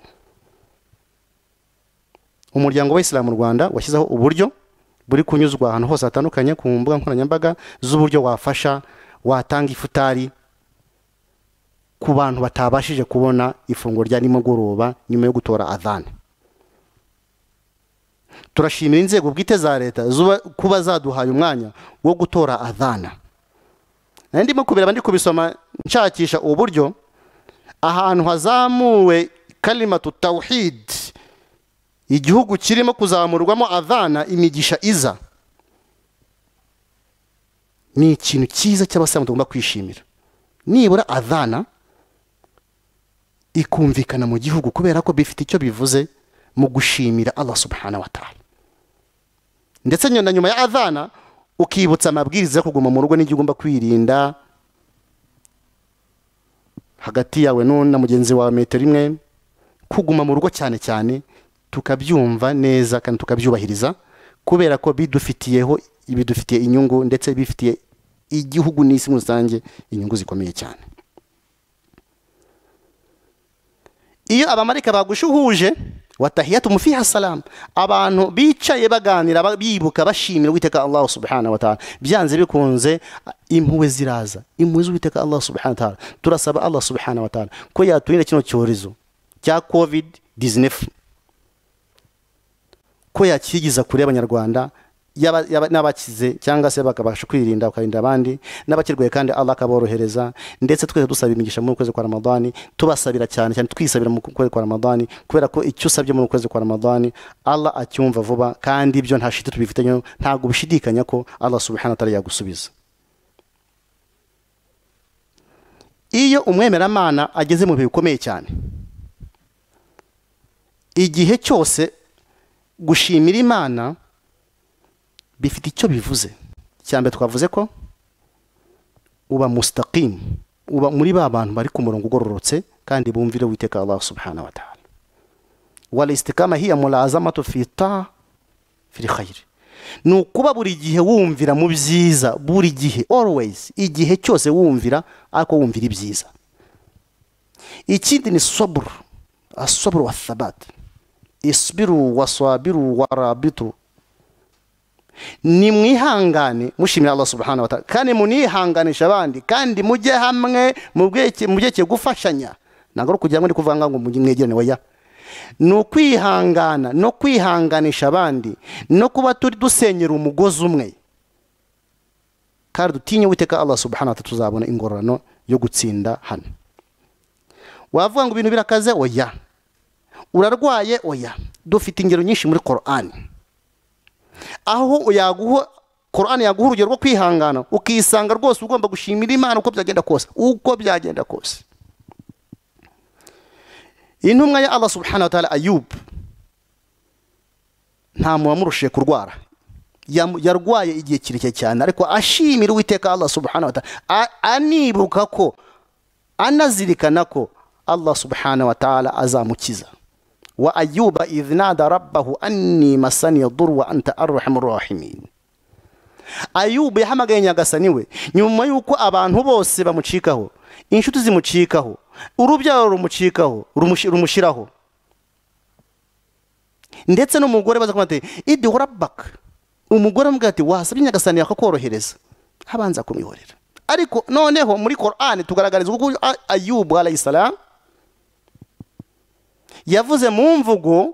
umuryango w'abayisilamu mu rwanda washyizeho uburyo buri kunyuzwa ahantu hose hatandukanye ku mbuga nkoranyambaga z'uburyo wafasha watanga ifutari ku bantu batabashije kubona ifunguro rya nimugoroba nyuma yo gutora adhane turashimira inzego bwite za leta kuba zaduhaye umwanya wo gutora adhana nari ndimo kubireba ndi kubisoma nshakisha uburyo ahantu hazamuwe kalimatu tawhid igihugu kirimo kuzamurwamo avana imigisha iza ni ikintu cyiza cy'abasilamu tugomba kwishimira nibura avana ikumvikana mu gihugu kubera ko bifite icyo bivuze mu gushimira Allah subhanahu wa ta'ala ndetse nyuma nyuma ya avana ukibutsa amabwiriza yo kuguma mu rugo n'igihe ugomba kwirinda hagati yawe na mugenzi wa metero imwe kuguma mu rugo cyane cyane tukabyumva neza kandi tukabyubahiriza kubera ko bidufitiyeho ibidufitiye inyungu ndetse bifitiye igihugu n'isi muri rusange inyungu zikomeye cyane iyo abamarika bagushuhuje watahiyatu mufiha salamu abantu bicaye baganira bibuka bashimira uwiteka allah subhanahu wa ta'ala byanze bikunze impuwe ziraza impuwe z'uwiteka allah subhanahu wa ta'ala turasaba allah subhanahu wa ta'ala ko yaturinda kino cyorezo cya covid 19 ko yakigiza kure y'abanyarwanda n'abakize cyangwa se bakabasha kwirinda bakarinda abandi n'abakirwaye kandi Allah akaborohereza ndetse twese dusaba imigisha muri kwezi kwa ramadani tubasabira cyane cyane twisabira mu kwezi kwa ramadani kubera ko icyo usabye muri kwezi kwa ramadani Allah acyumva vuba kandi ibyo nta shiti tubifitanye ntabwo bishidikanya ko Allah subhanahu wa yagusubiza iyo umwemeramana ageze mu bihe bikomeye cyane igihe cyose gushimira imana bifite icyo bivuze cyane twavuze ko uba musitakimu uba muri ba bantu bari ku murongo ugororotse kandi bumvire witeka Allah subhanahu wa ta'ala hiya mulazamatu fi ta ni ukuba buri gihe wumvira mu byiza buri gihe always igihe cyose wumvira ariko wumvira ibyiza ikindi ni soburu asoburu wa sabati isibiru wasabiru warabitu ni mushimira Allah subhanahu wa ta'ala kandi munihanganisha abandi kandi mujye hamwe mu mubweke gufashanya ntabwo ari ukugira ngo ndi kuvanga ngo mwegerane waya ni ukwihangana no kwihanganisha abandi no kuba turi dusenyera umugozi umwe kandi dutinye witeka Allah subhanahu wa ta'ala tuzabona ingororano yo gutsinda hano wavuga ngo ibintu birakaze oya urarwaye oya dufite ingero nyinshi muri korani aho yaguha korani yaguha urugero rwo kwihangana ukisanga rwose ugomba gushimira imana uko byagenda kose uko byagenda kose intumwa ya Allah subhanahu wa ta'ala ayubu nta muntu wamurushiye kurwara yarwaye igihe kirekire cyane ariko ashimira uwiteka Allah subhanahu wa ta'ala anibuka ko anazirikana ko Allah subhanahu wa ta'ala azamukiza wa ayuba idh nada rabbahu anni masani dhur wa anta arhamur rahimin ayubu yahamagaye nyagasaniwe nyuma y'uko abantu bose bamucikaho inshuti zimucikaho urubyaro rumucikaho rumushiraho ndetse n'umugore baza kumwate idihu rabaka umugore amubwira ati wasabye nyagasani yakakorohereza habanza kumwihorera ariko noneho muri korani tugaragariza uko ayubu alayisalamu yavuze mu mvugo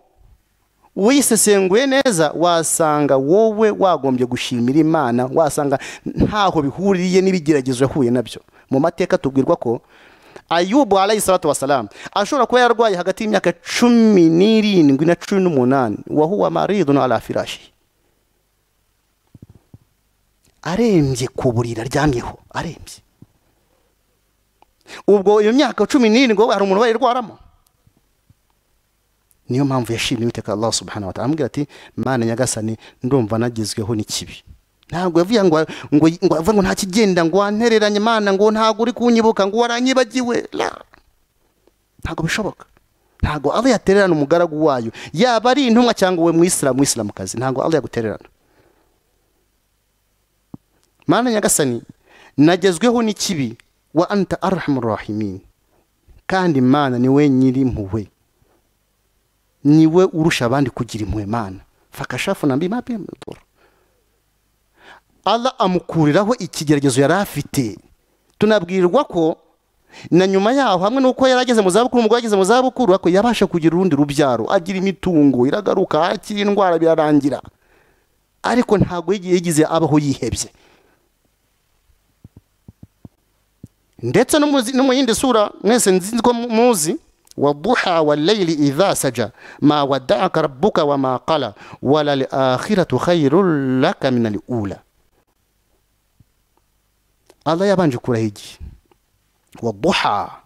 wisesenguye neza wasanga wowe wagombye gushimira imana wasanga ntaho bihuriye n'ibigeragezo yahuye nabyo mu mateka tubwirwa ko ayubu arayisiratu wasalamu ashobora kuba yarwaye hagati y'imyaka cumi n'irindwi na cumi n'umunani wahuwa marido na arafirashi arembye ku buriri aryamyeho arembye ubwo iyo myaka cumi n'irindwi hari umuntu wayirwaramo niyo mpamvu yashimiye iteka Allah subhanahu wa ta'ala amubwira ati mana nyagasani ndumva nagezweho n'ikibi ntabwo yavuye ngo ngo ngo ngo ntakigenda ngo wantereranye mana ngo ntabwo uri kunyibuka ngo waranyibagiwe ntabwo bishoboka ntabwo Allah yatererana umugaragu wayo yaba ari intumwa cyangwa we mwisilamu mwisilamukazi ntabwo Allah yagutererana mana nyagasani nagezweho n'ikibi wa anta arhamur rahimin kandi mana ni we nyiri impuhwe niwe urusha abandi kugira impuhwe mana fakashafu na mbi mabi ala amukuriraho ikigeragezo yari afite tunabwirwa ko na nyuma yaho hamwe n'uko yari ageze mu zabukuru umugore ageze mu zabukuru ako yabasha kugira urundi rubyaro agira imitungo iragaruka akira indwara birarangira ariko ntabwo yigize abaho yihebye ndetse no mu yindi sura mwese nzi ko muzi والضحى والليل إذا سجى ما ودعك ربك وما قلى وللآخرة خير لك من الأولى Allah yabanje kurahigiye waduha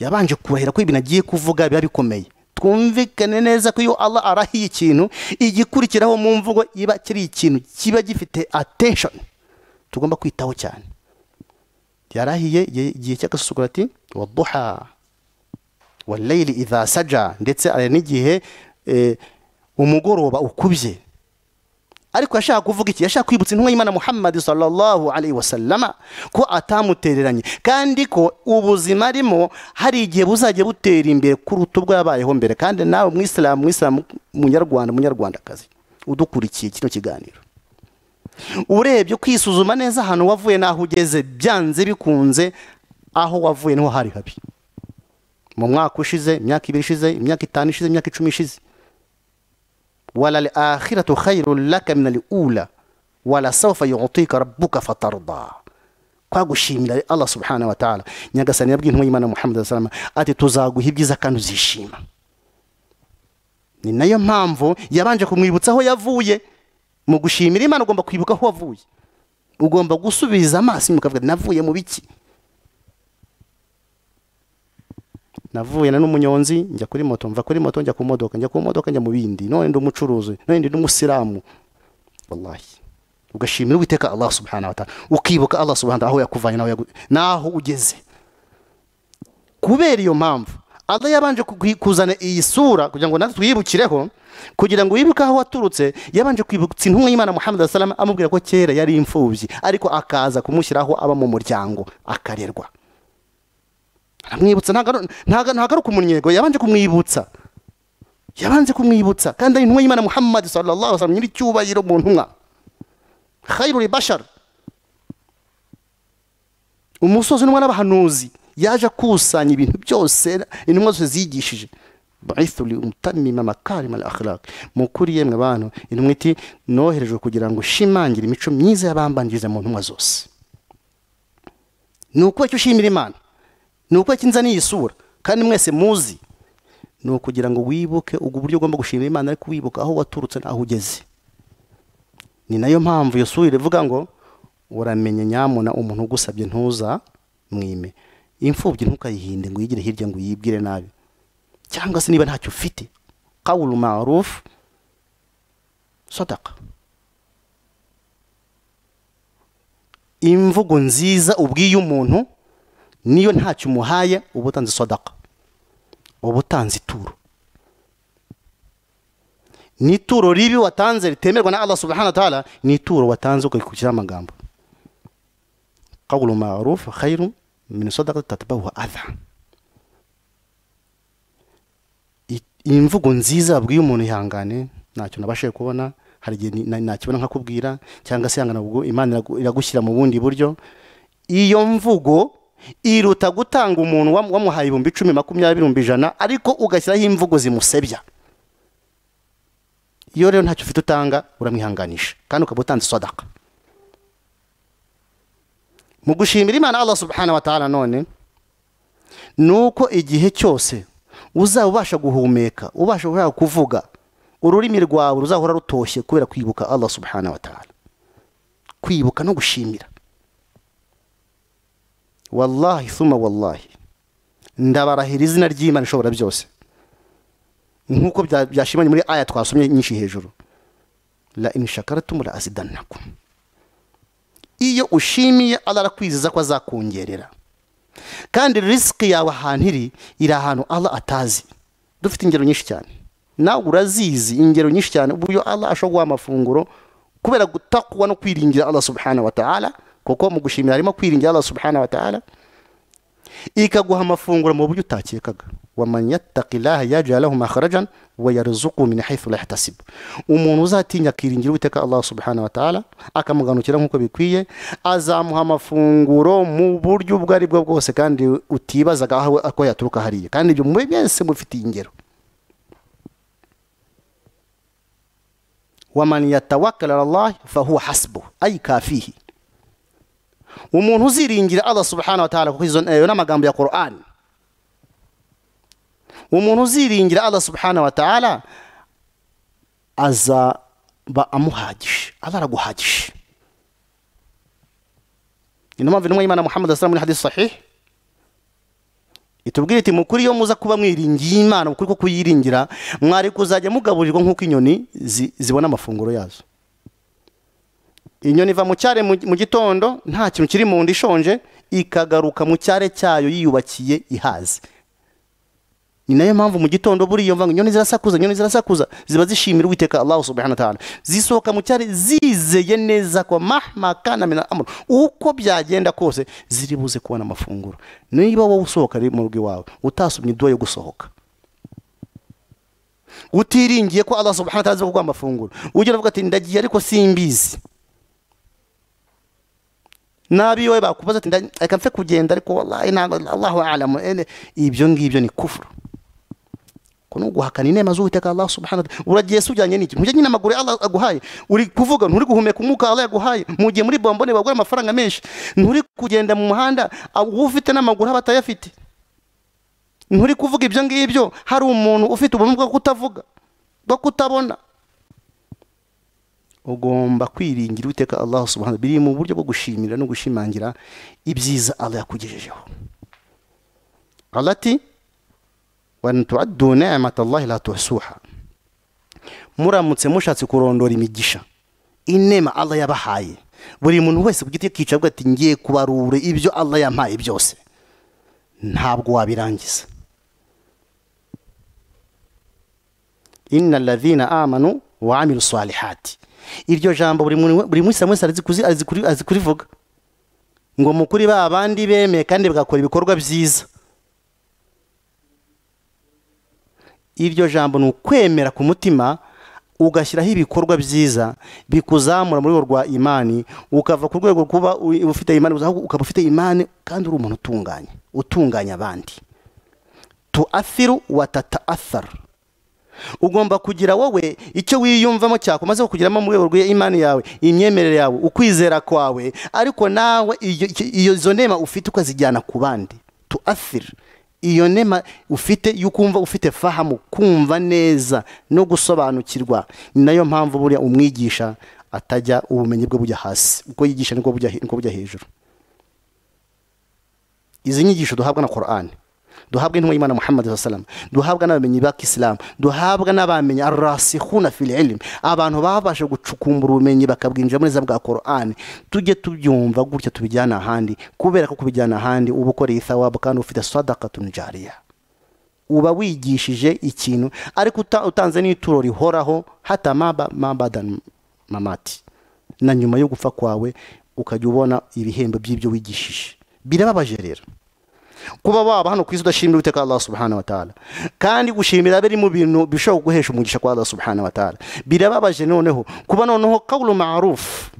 yabanje kurahira ko ibintu agiye kuvuga biba bikomeye twumvikane neza ko iyo Allah arahiye ikintu igikurikiraho mu mvugo iba kiri ikintu kiba gifite attention tugomba kwitaho cyane yarahiye igihe cy'agasukura ati waduha wa reyiri iza ndetse hari n'igihe umugoroba ukubye ariko yashaka kuvuga iki yashaka kwibutsa intumwa y'imana muhammad sallallahu alaihi wasallama ko atamutereranye kandi ko ubuzima arimo hari igihe buzajya butera imbere kuruta ubwo yabayeho mbere kandi nawe mwisilamu mwisilamu munyarwanda munyarwandakazi udukurikiye kino kiganiro urebye kwisuzuma neza ahantu wavuye n'aho ugeze byanze bikunze aho wavuye niho hari habi mu mwaka ushize imyaka ibiri ishize imyaka itanu ishize imyaka icumi ishize wala lakhiratu khairun laka min alula wala saufa yutika rabbuka fatarda kwagushimira allah subhanahu wa ta'ala nyagasani yabwiye intumwa y'imana muhammad salama ati tuzaguha ibyiza kandi uzishima ni nayo mpamvu yabanje kumwibutsa aho yavuye mu gushimira imana ugomba kwibuka aho wavuye ugomba gusubiza amaso inyuma navuye mu biki navuye n'umunyonzi njya kuri moto mva kuri moto njya ku modoka njya ku modoka njya mu bindi none ndi none n'umusilamu wallahi ugashimira uwiteka Allah subhanahu wa ta'ala ukibuka Allah subhanahu aho yakuvanye naho naho ugeze kubera iyo mpamvu Allah yabanje kuzana iyi sura kugira ngo natwe twiyibukireho kugira ngo wibuke aho waturutse yabanje kwibutsa intumwa y'Imana Muhammad salama amubwira ko kera yari imfubyi ariko akaza kumushyiraho aba mu muryango akarerwa aramwibutsa ntagaruka umunyego yabanje kumwibutsa yabanze kumwibutsa kandi ari intumwa y'imana muhammad sallallahu alaihi nyiri mu ntumwa khairul bashar umusozi n'umwana w'abahanuzi yaje akusanya ibintu byose intumwa zose zigishije baithuli umutamima makarima al mukuri yemwe bantu intumwa iti noherejwe kugira ngo ushimangire imico myiza y'abambanjiriza mu ntumwa zose ni uko icyo ushimira imana ni uko kinzaniye isura kandi mwese muzi ni ukugira ngo wibuke ubwo buryo ugomba gushima imana ariko wibuka aho waturutse n'aho ugeze ni nayo mpamvu iyo sura ivuga ngo uramenye nyamuna umuntu ugusabye ntuza mwime imfubyi ntukayihinde ngo uyigire hirya ngo uyibwire nabi cyangwa se niba ntacyo ufite kawuru marufu sodaka imvugo nziza ubwiye umuntu niyo ntacyo umuhaye uba utanze sodaka uba utanze ituro ni ituro ribi watanze ritemerwa na allah subhanahu wa ni ituro watanze ukabikurikiraho amagambo qawlu ma'ruf khairu min sadaqati tatbahu adha imvugo nziza babwiye umuntu ihangane ntacyo nabashije kubona hari igihe nakibona nkakubwira cyangwa se ihangane ubwo imana iragushyira mu bundi buryo iyo mvugo iruta gutanga umuntu wamuhaye ibihumbi icumi makumyabiri ibihumbi ijana ariko ugashyiraho imvugo zimusebya iyo rero ntacyo ufite utanga uramwihanganisha kandi ukaba utanze sodaka mu gushimira imana Allah subhana wa ta'ala none ni uko igihe cyose uzaba ubasha guhumeka ubasha gushaka kuvuga ururimi rwawe ruzahora rutoshye kubera kwibuka Allah subhana wa ta'ala kwibuka no gushimira wallahi suma wallahi ndabarahira izina ry'imana ishobora byose nk'uko byashimanye muri aya twasomye nyinshi hejuru la inishakaratum la asidanaku iyo ushimiye Allah arakwizeza ko azakongerera kandi risiki yawe ahantu iri iri ahantu Allah atazi dufite ingero nyinshi cyane nawe urazizi ingero nyinshi cyane uburyo Allah ashobora guha amafunguro kubera gutakuwa no kwiringira Allah subhanahu wa ta'ala kuko mu gushimira harimo kwiringira Allah subhanahu wa ta'ala ikaguha amafunguro mu buryo utakekaga waman yattaqillaha yaj'al lahu makhrajan wa yarzuqu min haythu la yahtasib umuntu uzatinya kwiringira uteka Allah subhanahu wa ta'ala akamuganukira nkuko bikwiye azamuha amafunguro mu buryo ubwo ari bwo bwose kandi utibazaga aho ako yaturuka hariye kandi ibyo mube byese mufite ingero waman yatawakkala ala Allah fahuwa hasbuh ay kafihi umuntu uziringira Allah subhanahu wa ta'ala kuko izo eh, n'amagambo ya Qur'an umuntu uziringira Allah subhanahu wa ta'ala azaba amuhagije aba araguhagije ni mpamvu intumwa y'imana muhammad asalamu muri hadisi sahih itubwira iti mukuri iyo muza kuba mwiringiye imana mukuri ko kuyiringira mwari kuzajya mugaburirwa nk'uko inyoni zibona amafunguro yazo inyoni iva mu cyare mu gitondo nta kintu kiri mu nda ishonje ikagaruka mu cyare cyayo yiyubakiye ihaze ni nayo mpamvu mu gitondo buriya mvango inyoni zirasakuza inyoni zirasakuza ziba zishimira uwiteka allahu subhanahu zisohoka mu cyari zizeye neza ko mahma kana uko byagenda kose ziri buze kubona amafunguro niba wowe usohoka mu rugo iwawe utasomye iduwa yo gusohoka utiringiye ko allah subhanahu wa kuguha amafunguro ujya uvuga ati ndagiye ariko simbizi nabi wowe bakubaza ati reka mfe kugenda ariko wallahi ntabwo allahu alamu ibyo ngibyo ni kufuru ko ni uguhakana inema z'uwiteka allah subhanahu uragiye se ujyanye n'iki ntujye nyine aguhaye uri kuvuga nturi guhumeka umwuka allah yaguhaye mu gihe muri bombone bagura amafaranga menshi nturi kugenda mu muhanda uwo ufite n'amaguru aba atayafite nturi kuvuga ibyo ngibyo hari umuntu ufite ubumuga bwo kutavuga bwo kutabona ugomba kwiringira uwiteka allah subhanahu biri mu buryo bwo gushimira no gushimangira ibyiza allah yakugejejeho alati wantuaddu ni'mata allahi muramutse mushatse kurondora imigisha inema allah yabahaye buri muntu wese ku giti kica ati ngiye kubarura ibyo allah yampaye byose ntabwo wabirangiza inna alladhina amanu wa amilu salihati iryo jambo buri munsi wese azi kurivuga ngo mukuri ba abandi bemeye kandi bagakora ibikorwa byiza iryo jambo ni ukwemera ku mutima ugashyiraho ibikorwa byiza bikuzamura muri rwa imani ukava ku rwego kuba ufite imani ukaba ufite imani kandi uri umuntu utunganye utunganya abandi tu athiru watata atharu ugomba kugira wowe icyo wiyumvamo cyakomaze kukugiramo mu rwego rw'imani yawe imyemerere yawe ukwizera kwawe ariko nawe izo nema ufite ukazijyana ku bandi tu afira iyo nema ufite yo kumva ufite fahamu kumva neza no gusobanukirwa ni nayo mpamvu buriya umwigisha atajya ubumenyi bwe bujya hasi ubwo yigisha nibwo bujya hejuru izi nyigisho duhabwa na korani duhabwe intumwa y'imana muhammad sallam duhabwa n'abamenyi ba kisilamu duhabwa n'abamenyi arasihuna fil abantu babashe gucukumbura ubumenyi bakabwinjira za bwa korani tujye tubyumva gutya tubijyana ahandi kubera ko kubijyana ahandi uba ukoreye isawabu kandi ufite sadakatun uba wigishije ikintu ariko utanze n'ituro rihoraho hatamaba mabadan mamati na nyuma yo gupfa kwawe ukajya ubona ibihembo by'ibyo wigishije birababaje rero kuba waba hano ku isi udashimira uwiteka Allah subhanahu wa ta'ala kandi gushimira biri mu bintu bishobora guhesha umugisha kwa Allah subhanahu wa ta'ala birababaje noneho kuba noneho qawlu ma'ruf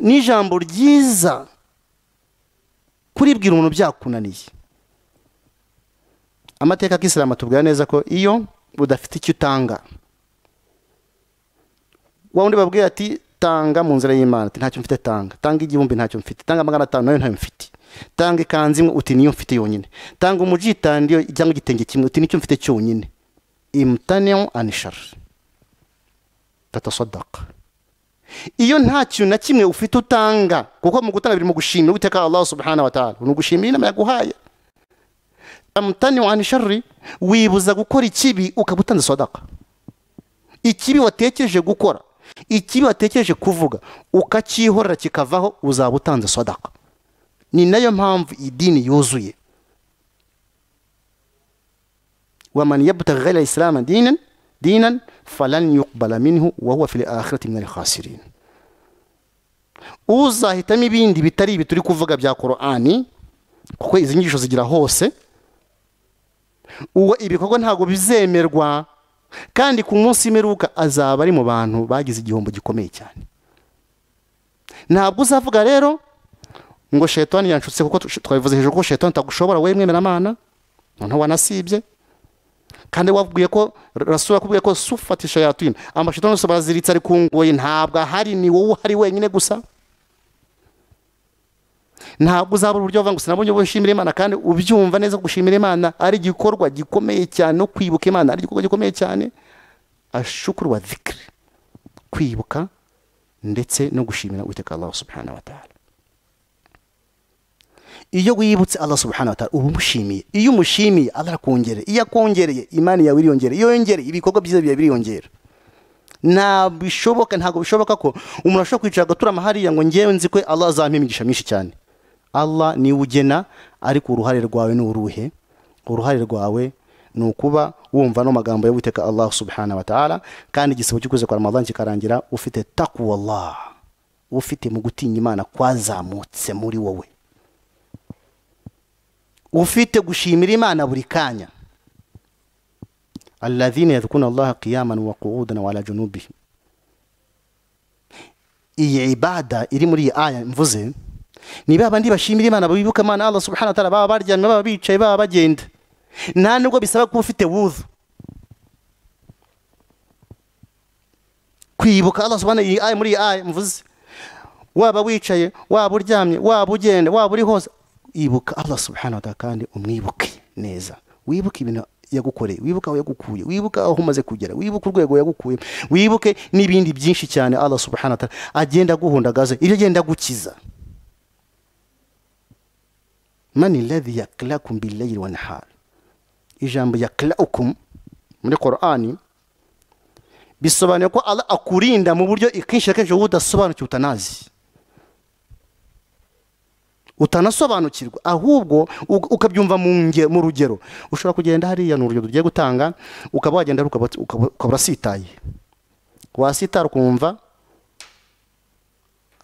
n'ijambo ryiza kuribwira umuntu byakunaniye amateka y'isilamu atubwira neza ko iyo udafite icyo utanga wa wundi babwira ati tanga mu nzira y'imana ntacyo mfite tanga tanga igihumbi ntacyo mfite tanga magana atanu nayo ntayo mfite tanga ikanzu imwe uti niyo mfite yonyine tanga umujitandi cyangwa igitenge kimwe uti nicyo mfite cyonyine imutaniyo anishara tatasodaka iyo nta kintu na kimwe ufite utanga kuko mu gutanga biri mu gushimira uwiteka Allah subhanahu wa ta'ala ni ugushimira inama yaguhaye amutaniyo anishari wibuza gukora ikibi ukaba utanze sodaka ikibi watekeje gukora ikibi watekeje kuvuga ukacyihorera kikavaho uzaba utanze sodaka ni nayo mpamvu idini yuzuye waman yabtaghi ghayra dinan dinan falan yuqbala minhu wa huwa fil akhirati min uzahitamo ibindi bitari ibi turi kuvuga bya korani kuko izi nyigisho zigira hose uwo ibikorwa ntabwo bizemerwa kandi ku munsi imperuka azaba ari mu bantu bagize igihombo gikomeye cyane ntabwo uzavuga rero ngo shetani yanshutse kuko twabivuze hejuru ko shetani utagushobora wowe mwemeramana noneho wanasibye kandi wabwiye ko rasura akubwiye ko sufatisha yatwina amashetani yose baraziritse ari ku ngoyi ntabwo ahari ni wowe uhari wenyine gusa ntabwo uzabura uburyo bavuga ngo sinabonye uburyo ushimira imana kandi ubyumva neza gushimira imana ari igikorwa gikomeye cyane no kwibuka imana ari igikorwa gikomeye cyane ashukuru wa kwibuka ndetse no gushimira uwiteka Allah subhanahu iyo wibutse allah subhanahu wa ta'ala uba umushimiye iyo umushimiye allah akongereye iyo akongereye imana yawe iriyongera iyo yongereye ibikorwa byiza biba biriyongera ntabwo bishoboka ntabwo bishoboka ko umuntu ashobora kwicara agaturama hariya ngo ngewe nzi ko allah azampa imigisha myinshi cyane allah niwe ugena ariko uruhare rwawe ni uruhe uruhare rwawe ni ukuba wumva no magambo yo witeka allah subhanahu wa ta'ala kandi igisebo cy'ukwezi kwa ramadan kikarangira ufite takwa allah ufite mu gutinya imana kwazamutse muri wowe ufite gushimira imana buri kanya aladine yadukuna allaha qiyamana wa qu'udan wa ala iyi ibada iri muri iyi aya mvuze ni bandi bashimira imana bibuka imana Allah subhanahu baba baryamye baba bicaye baba bagenda nta nubwo bisaba kuba ufite wudu kwibuka Allah subhanahu iyi aya muri iyi aya mvuze waba wicaye waba uryamye waba ugenda waba uri hose ibuka allah subhanahu wa kandi umwibuke neza wibuke ibintu yagukoreye wibuke aho yagukuye wibuke aho umaze kugera wibuke urwego yagukuye wibuke n'ibindi byinshi cyane allah subhanahu wa agenda aguhundagaza ibyo agenda gukiza mani ladhi yakirakum bilayiri wa nahari ijambo yakirakum muri korani bisobanuye ko allah akurinda mu buryo akenshi na kenshi uba udasobanukiwe utanazi utanasobanukirwa ahubwo ukabyumva mu rugero ushobora kugenda hariya ni urugero tugiye gutanga ukaba wagenda ukaba urasitaye wasitara ukumva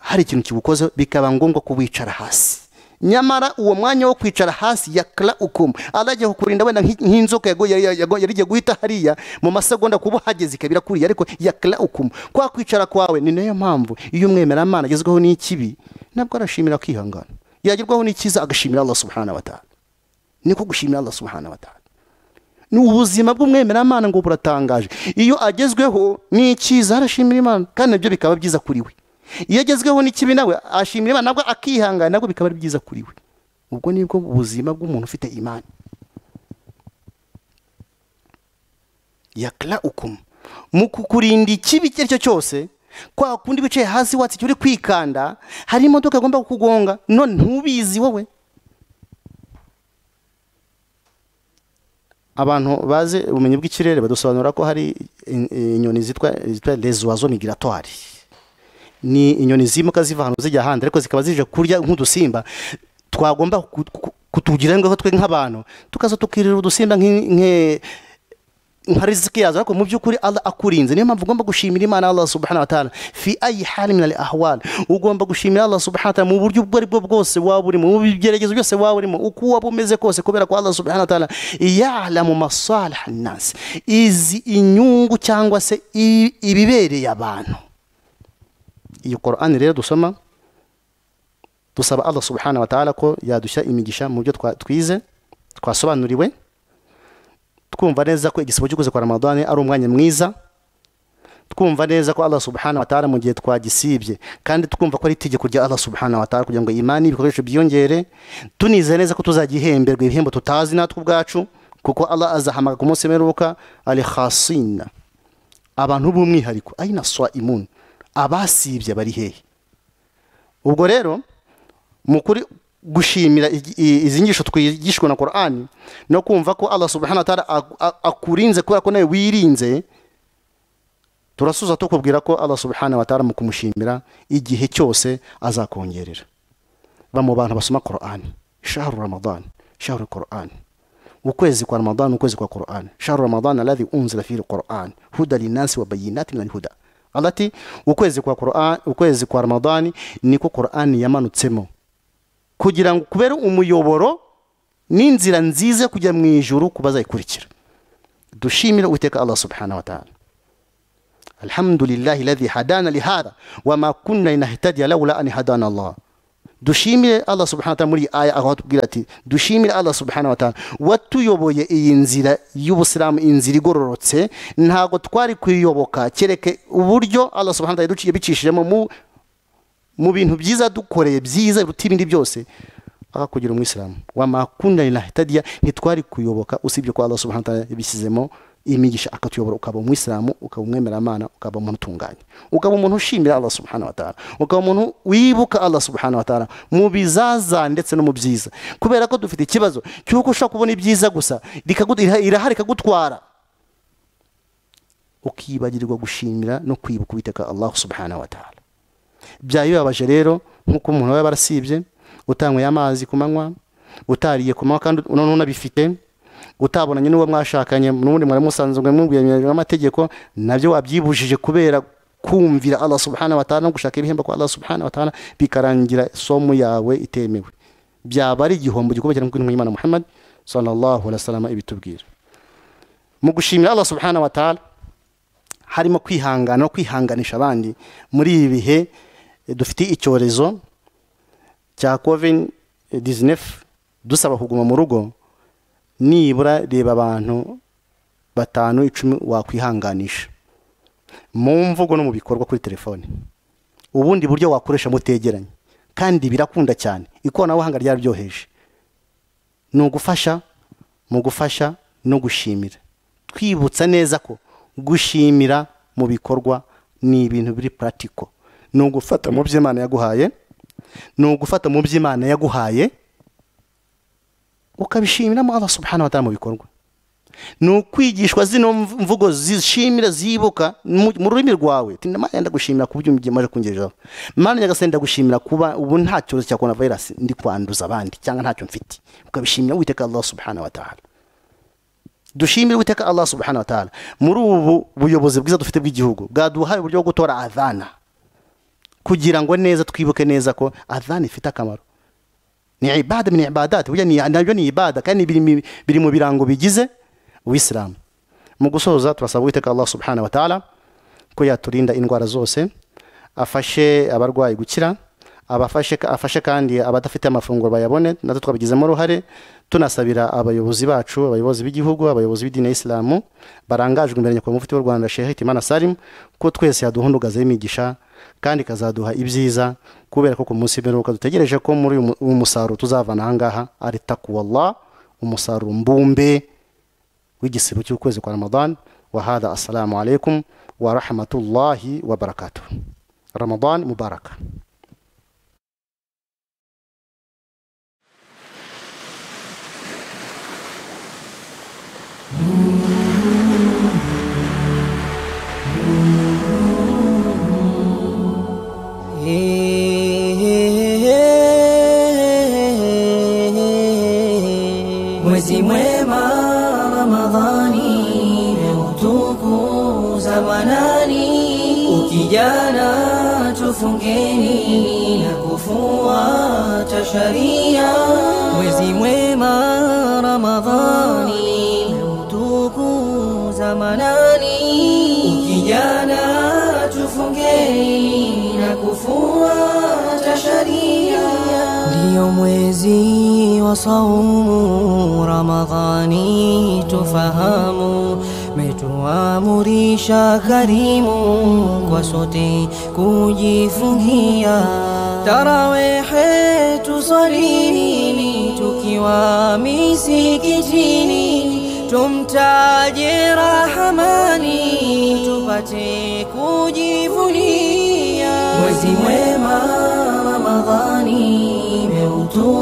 hari ikintu kigukozeho bikaba ngombwa kubicara hasi nyamara uwo mwanya wo kwicara hasi ya kara ukumu arajya kukurinda wenda nk'inzoka yari igiye guhita hariya mu masegonda kuba uhageze ikaba irakuriye ariko ya kara ukumu kwa kwicara kwawe ni nayo mpamvu iyo umwemeramana agezweho n'ikibi nabwo arashimira kwihangana yagerwaho n'ikiza agashimira Allah subhana wa ta'ala niko gushimira Allah subhana wa ta'ala ni ubuzima bw'umwemeramana ngo buratangaje iyo agezweho n'ikiza arashimira imana kandi nabyo bikaba byiza kuri we iyo agezweho n'ikibi nawe ashimira imana nabwo akihangana nabwo bikaba ari byiza kuri we ubwo ni nibwo buzima bw'umuntu ufite imana yakira ukumu mu kukurinda ikibi icyo ari cyo cyose kwa kundi wicaye hasi watse icyo uri kwikanda hari imodoka igomba kukugonga none ntubizi wowe abantu bazi ubumenyi bw'ikirere badusobanura ko hari inyoni zitwa rezuwazo migiratwari ni inyoni zimuka ziva ahantu zijya ahandi ariko zikaba zije kurya nk'udusimba twagomba kutugira ngo twe nk'abantu tukaza tukirira udusimba nkariziki riziki yazo ariko mu by'ukuri Allah akurinze niyo mpamvu ugomba gushimira Imana Allah subhanahu wa ta'ala fi ayi hali min al-ahwal ugomba gushimira Allah subhanahu wa ta'ala mu buryo bwo bwo bwose waba urimo mu bigeregezo byose waba urimo uko waba umeze kose kubera ko Allah subhanahu wa ta'ala ya'lamu masalih an-nas izi inyungu cyangwa se ibibereye abantu iyo Qur'an rero dusoma dusaba Allah subhanahu wa ta'ala ko yadusha imigisha mu byo twize twasobanuriwe twumva neza ko igisibo cyo kwa ramadani ari umwanya mwiza twumva neza ko Allah subhana watara mu gihe twagisibye kandi twumva ko ari itegeko rya Allah subhana wa kugira ngo imani ibikoresho byiyongere tunize neza ko tuzagihemberwa ibihembo tutazi natwe ubwacu kuko Allah azahamagara ku munsi w'imperuka ali khasina abantu b'umwihariko ayina swaimun abasibye bari hehe ubwo rero mu kuri gushimira izi ngisho twigishwa na korani no kumva ko arasubuhanatara akurinze kubera ko nawe wirinze turasuza tukubwira ko arasubuhanatara mu kumushimira igihe cyose azakongerera mu bantu basoma korani shaharu ramadani shaharu korani ukwezi kwa ramadani ukwezi kwa korani shaharu ramadani alari unzira firi korani huda linasi wa bayinati minani huda alati ukwezi kwa korani ukwezi kwa ramadani niko korani yamanutsemo kugira ngo kubere umuyoboro n'inzira nziza kujya mu ijuru ku bazayikurikira dushimire uwiteka allah subhanahu wa ta'ala alhamdulillahi ladhi hadana lihada wama kunna linahtadiya lawla an hadana allah dushimire allah subhanahu wa ta'ala muri aya aho atubwira ati dushimire allah subhanahu wa ta'ala watuyoboye iyi nzira y'ubusilamu inzira igororotse ntago twari kuyiyoboka kereke uburyo allah subhanahu wa ta'ala yaduciye bicishijemo mu mu bintu byiza dukoreye byiza biruta ibindi byose akakugira ah, umwisilamu wamakunda ntahitadiya ntitwari kuyoboka usibye kwa Allah subhanahu wa yabishyizemo imigisha akatuyobora ukaba umwisilamu ukaba amana ukaba umuntu utunganye ukaba umuntu ushimira Allah subhanahu wa ukaba umuntu wibuka Allah subhanahu wa mu bizaza ndetse no mu byiza kubera ko dufite ikibazo cy'uko ushaka kubona ibyiza gusa irahari ikagutwara ukibagirwa gushimira no kwibuka uwiteka Allah subhanahu wa ta'ala byayibabaje rero nk'uko umuntu aba yarasibye utanyweye amazi ku manywa utariye ku manywa kandi unabifite utabonanye n'uwo mwashakanye n'ubundi mwaramusanzwe mwibwiranyije n'amategeko nabyo wabyibujije kubera kumvira Allah subhanahu wa no gushaka ibihembo kwa Allah subhanahu wa bikarangira somo yawe itemewe byaba ari igihombo gikomeye cyane nk'uko Imana Muhammad sallallahu alaihi wasallam ibitubwira mu gushimira Allah subhanahu wa harimo kwihangana no kwihanganisha abandi muri ibi bihe dufite icyorezo cya covid dizinefu dusaba kuguma mu rugo nibura reba abantu batanu icumi wakwihanganisha mu mvugo no mu bikorwa kuri telefone ubundi buryo wakoresha mutegeranye kandi birakunda cyane ikoranabuhanga ryaryoheje ni ugufasha mu gufasha no gushimira twibutsa neza ko gushimira mu bikorwa ni ibintu biri puratiko ni ugufata mu byo imana yaguhaye ni ugufata mu byo imana yaguhaye ukabishimiramo abasubuhana batari mu bikorwa ni ukwigishwa zino mvugo zishimira zibuka mu rurimi rwawe tinamara yenda gushimira ku byo umaze kungejeho mani nyagasani ndagushimira kuba ubu nta cyorezo cya korona virusi ndi kwanduza abandi cyangwa ntacyo mfite ukabishimira witeka Allah subhanahu wa ta'ala dushimire witeka Allah subhanahu muri ubu buyobozi bwiza dufite bw'igihugu bwaduhaye uburyo bwo gutora adhana kugira ngo neza twibuke neza ko adhani ifite akamaro ni ibada ni ibadati nabyo ni ibada kandi biri mu birango bigize uwisilamu mu gusoza turasaba uwiteka Allah subhanahu wa ta'ala ko yaturinda indwara zose afashe abarwayi gukira abafashe afashe kandi abadafite amafunguro bayabone natwe twabigizemo uruhare tunasabira abayobozi bacu abayobozi b'igihugu abayobozi b'idini ya isilamu barangajwe imbere nyakubahwa mufti w'u rwanda shehe imana salim ko twese yaduhundugazeho imigisha kandi kazaduha ibyiza kubera ko ku munsi w'imperuka dutegereje ko muri uyu musaruro tuzavana ahangaha ari takuwallah umusaruro mbumbe w'igisibo cy'ukwezi kwa ramadan wa hada assalamu alaikum wa rahmatullahi wa barakatuh ramadan mubaraka Ooh. Mm -hmm. Mwezi mwema Ramadhani utukuza Bwanani, ukijana tufungeni na kufuata sharia. Mwezi mwema Ramadhani utukuza Manani, ukijana tufungeni kufuata sharia. ndiyo mwezi wa saumu Ramadhani tufahamu, metuamurisha karimu kwa sote kujifungia tarawehe tusalini tukiwa misikitini tumtaje Rahamani tupate kujivunia mwezi mwema Ramadhani meutu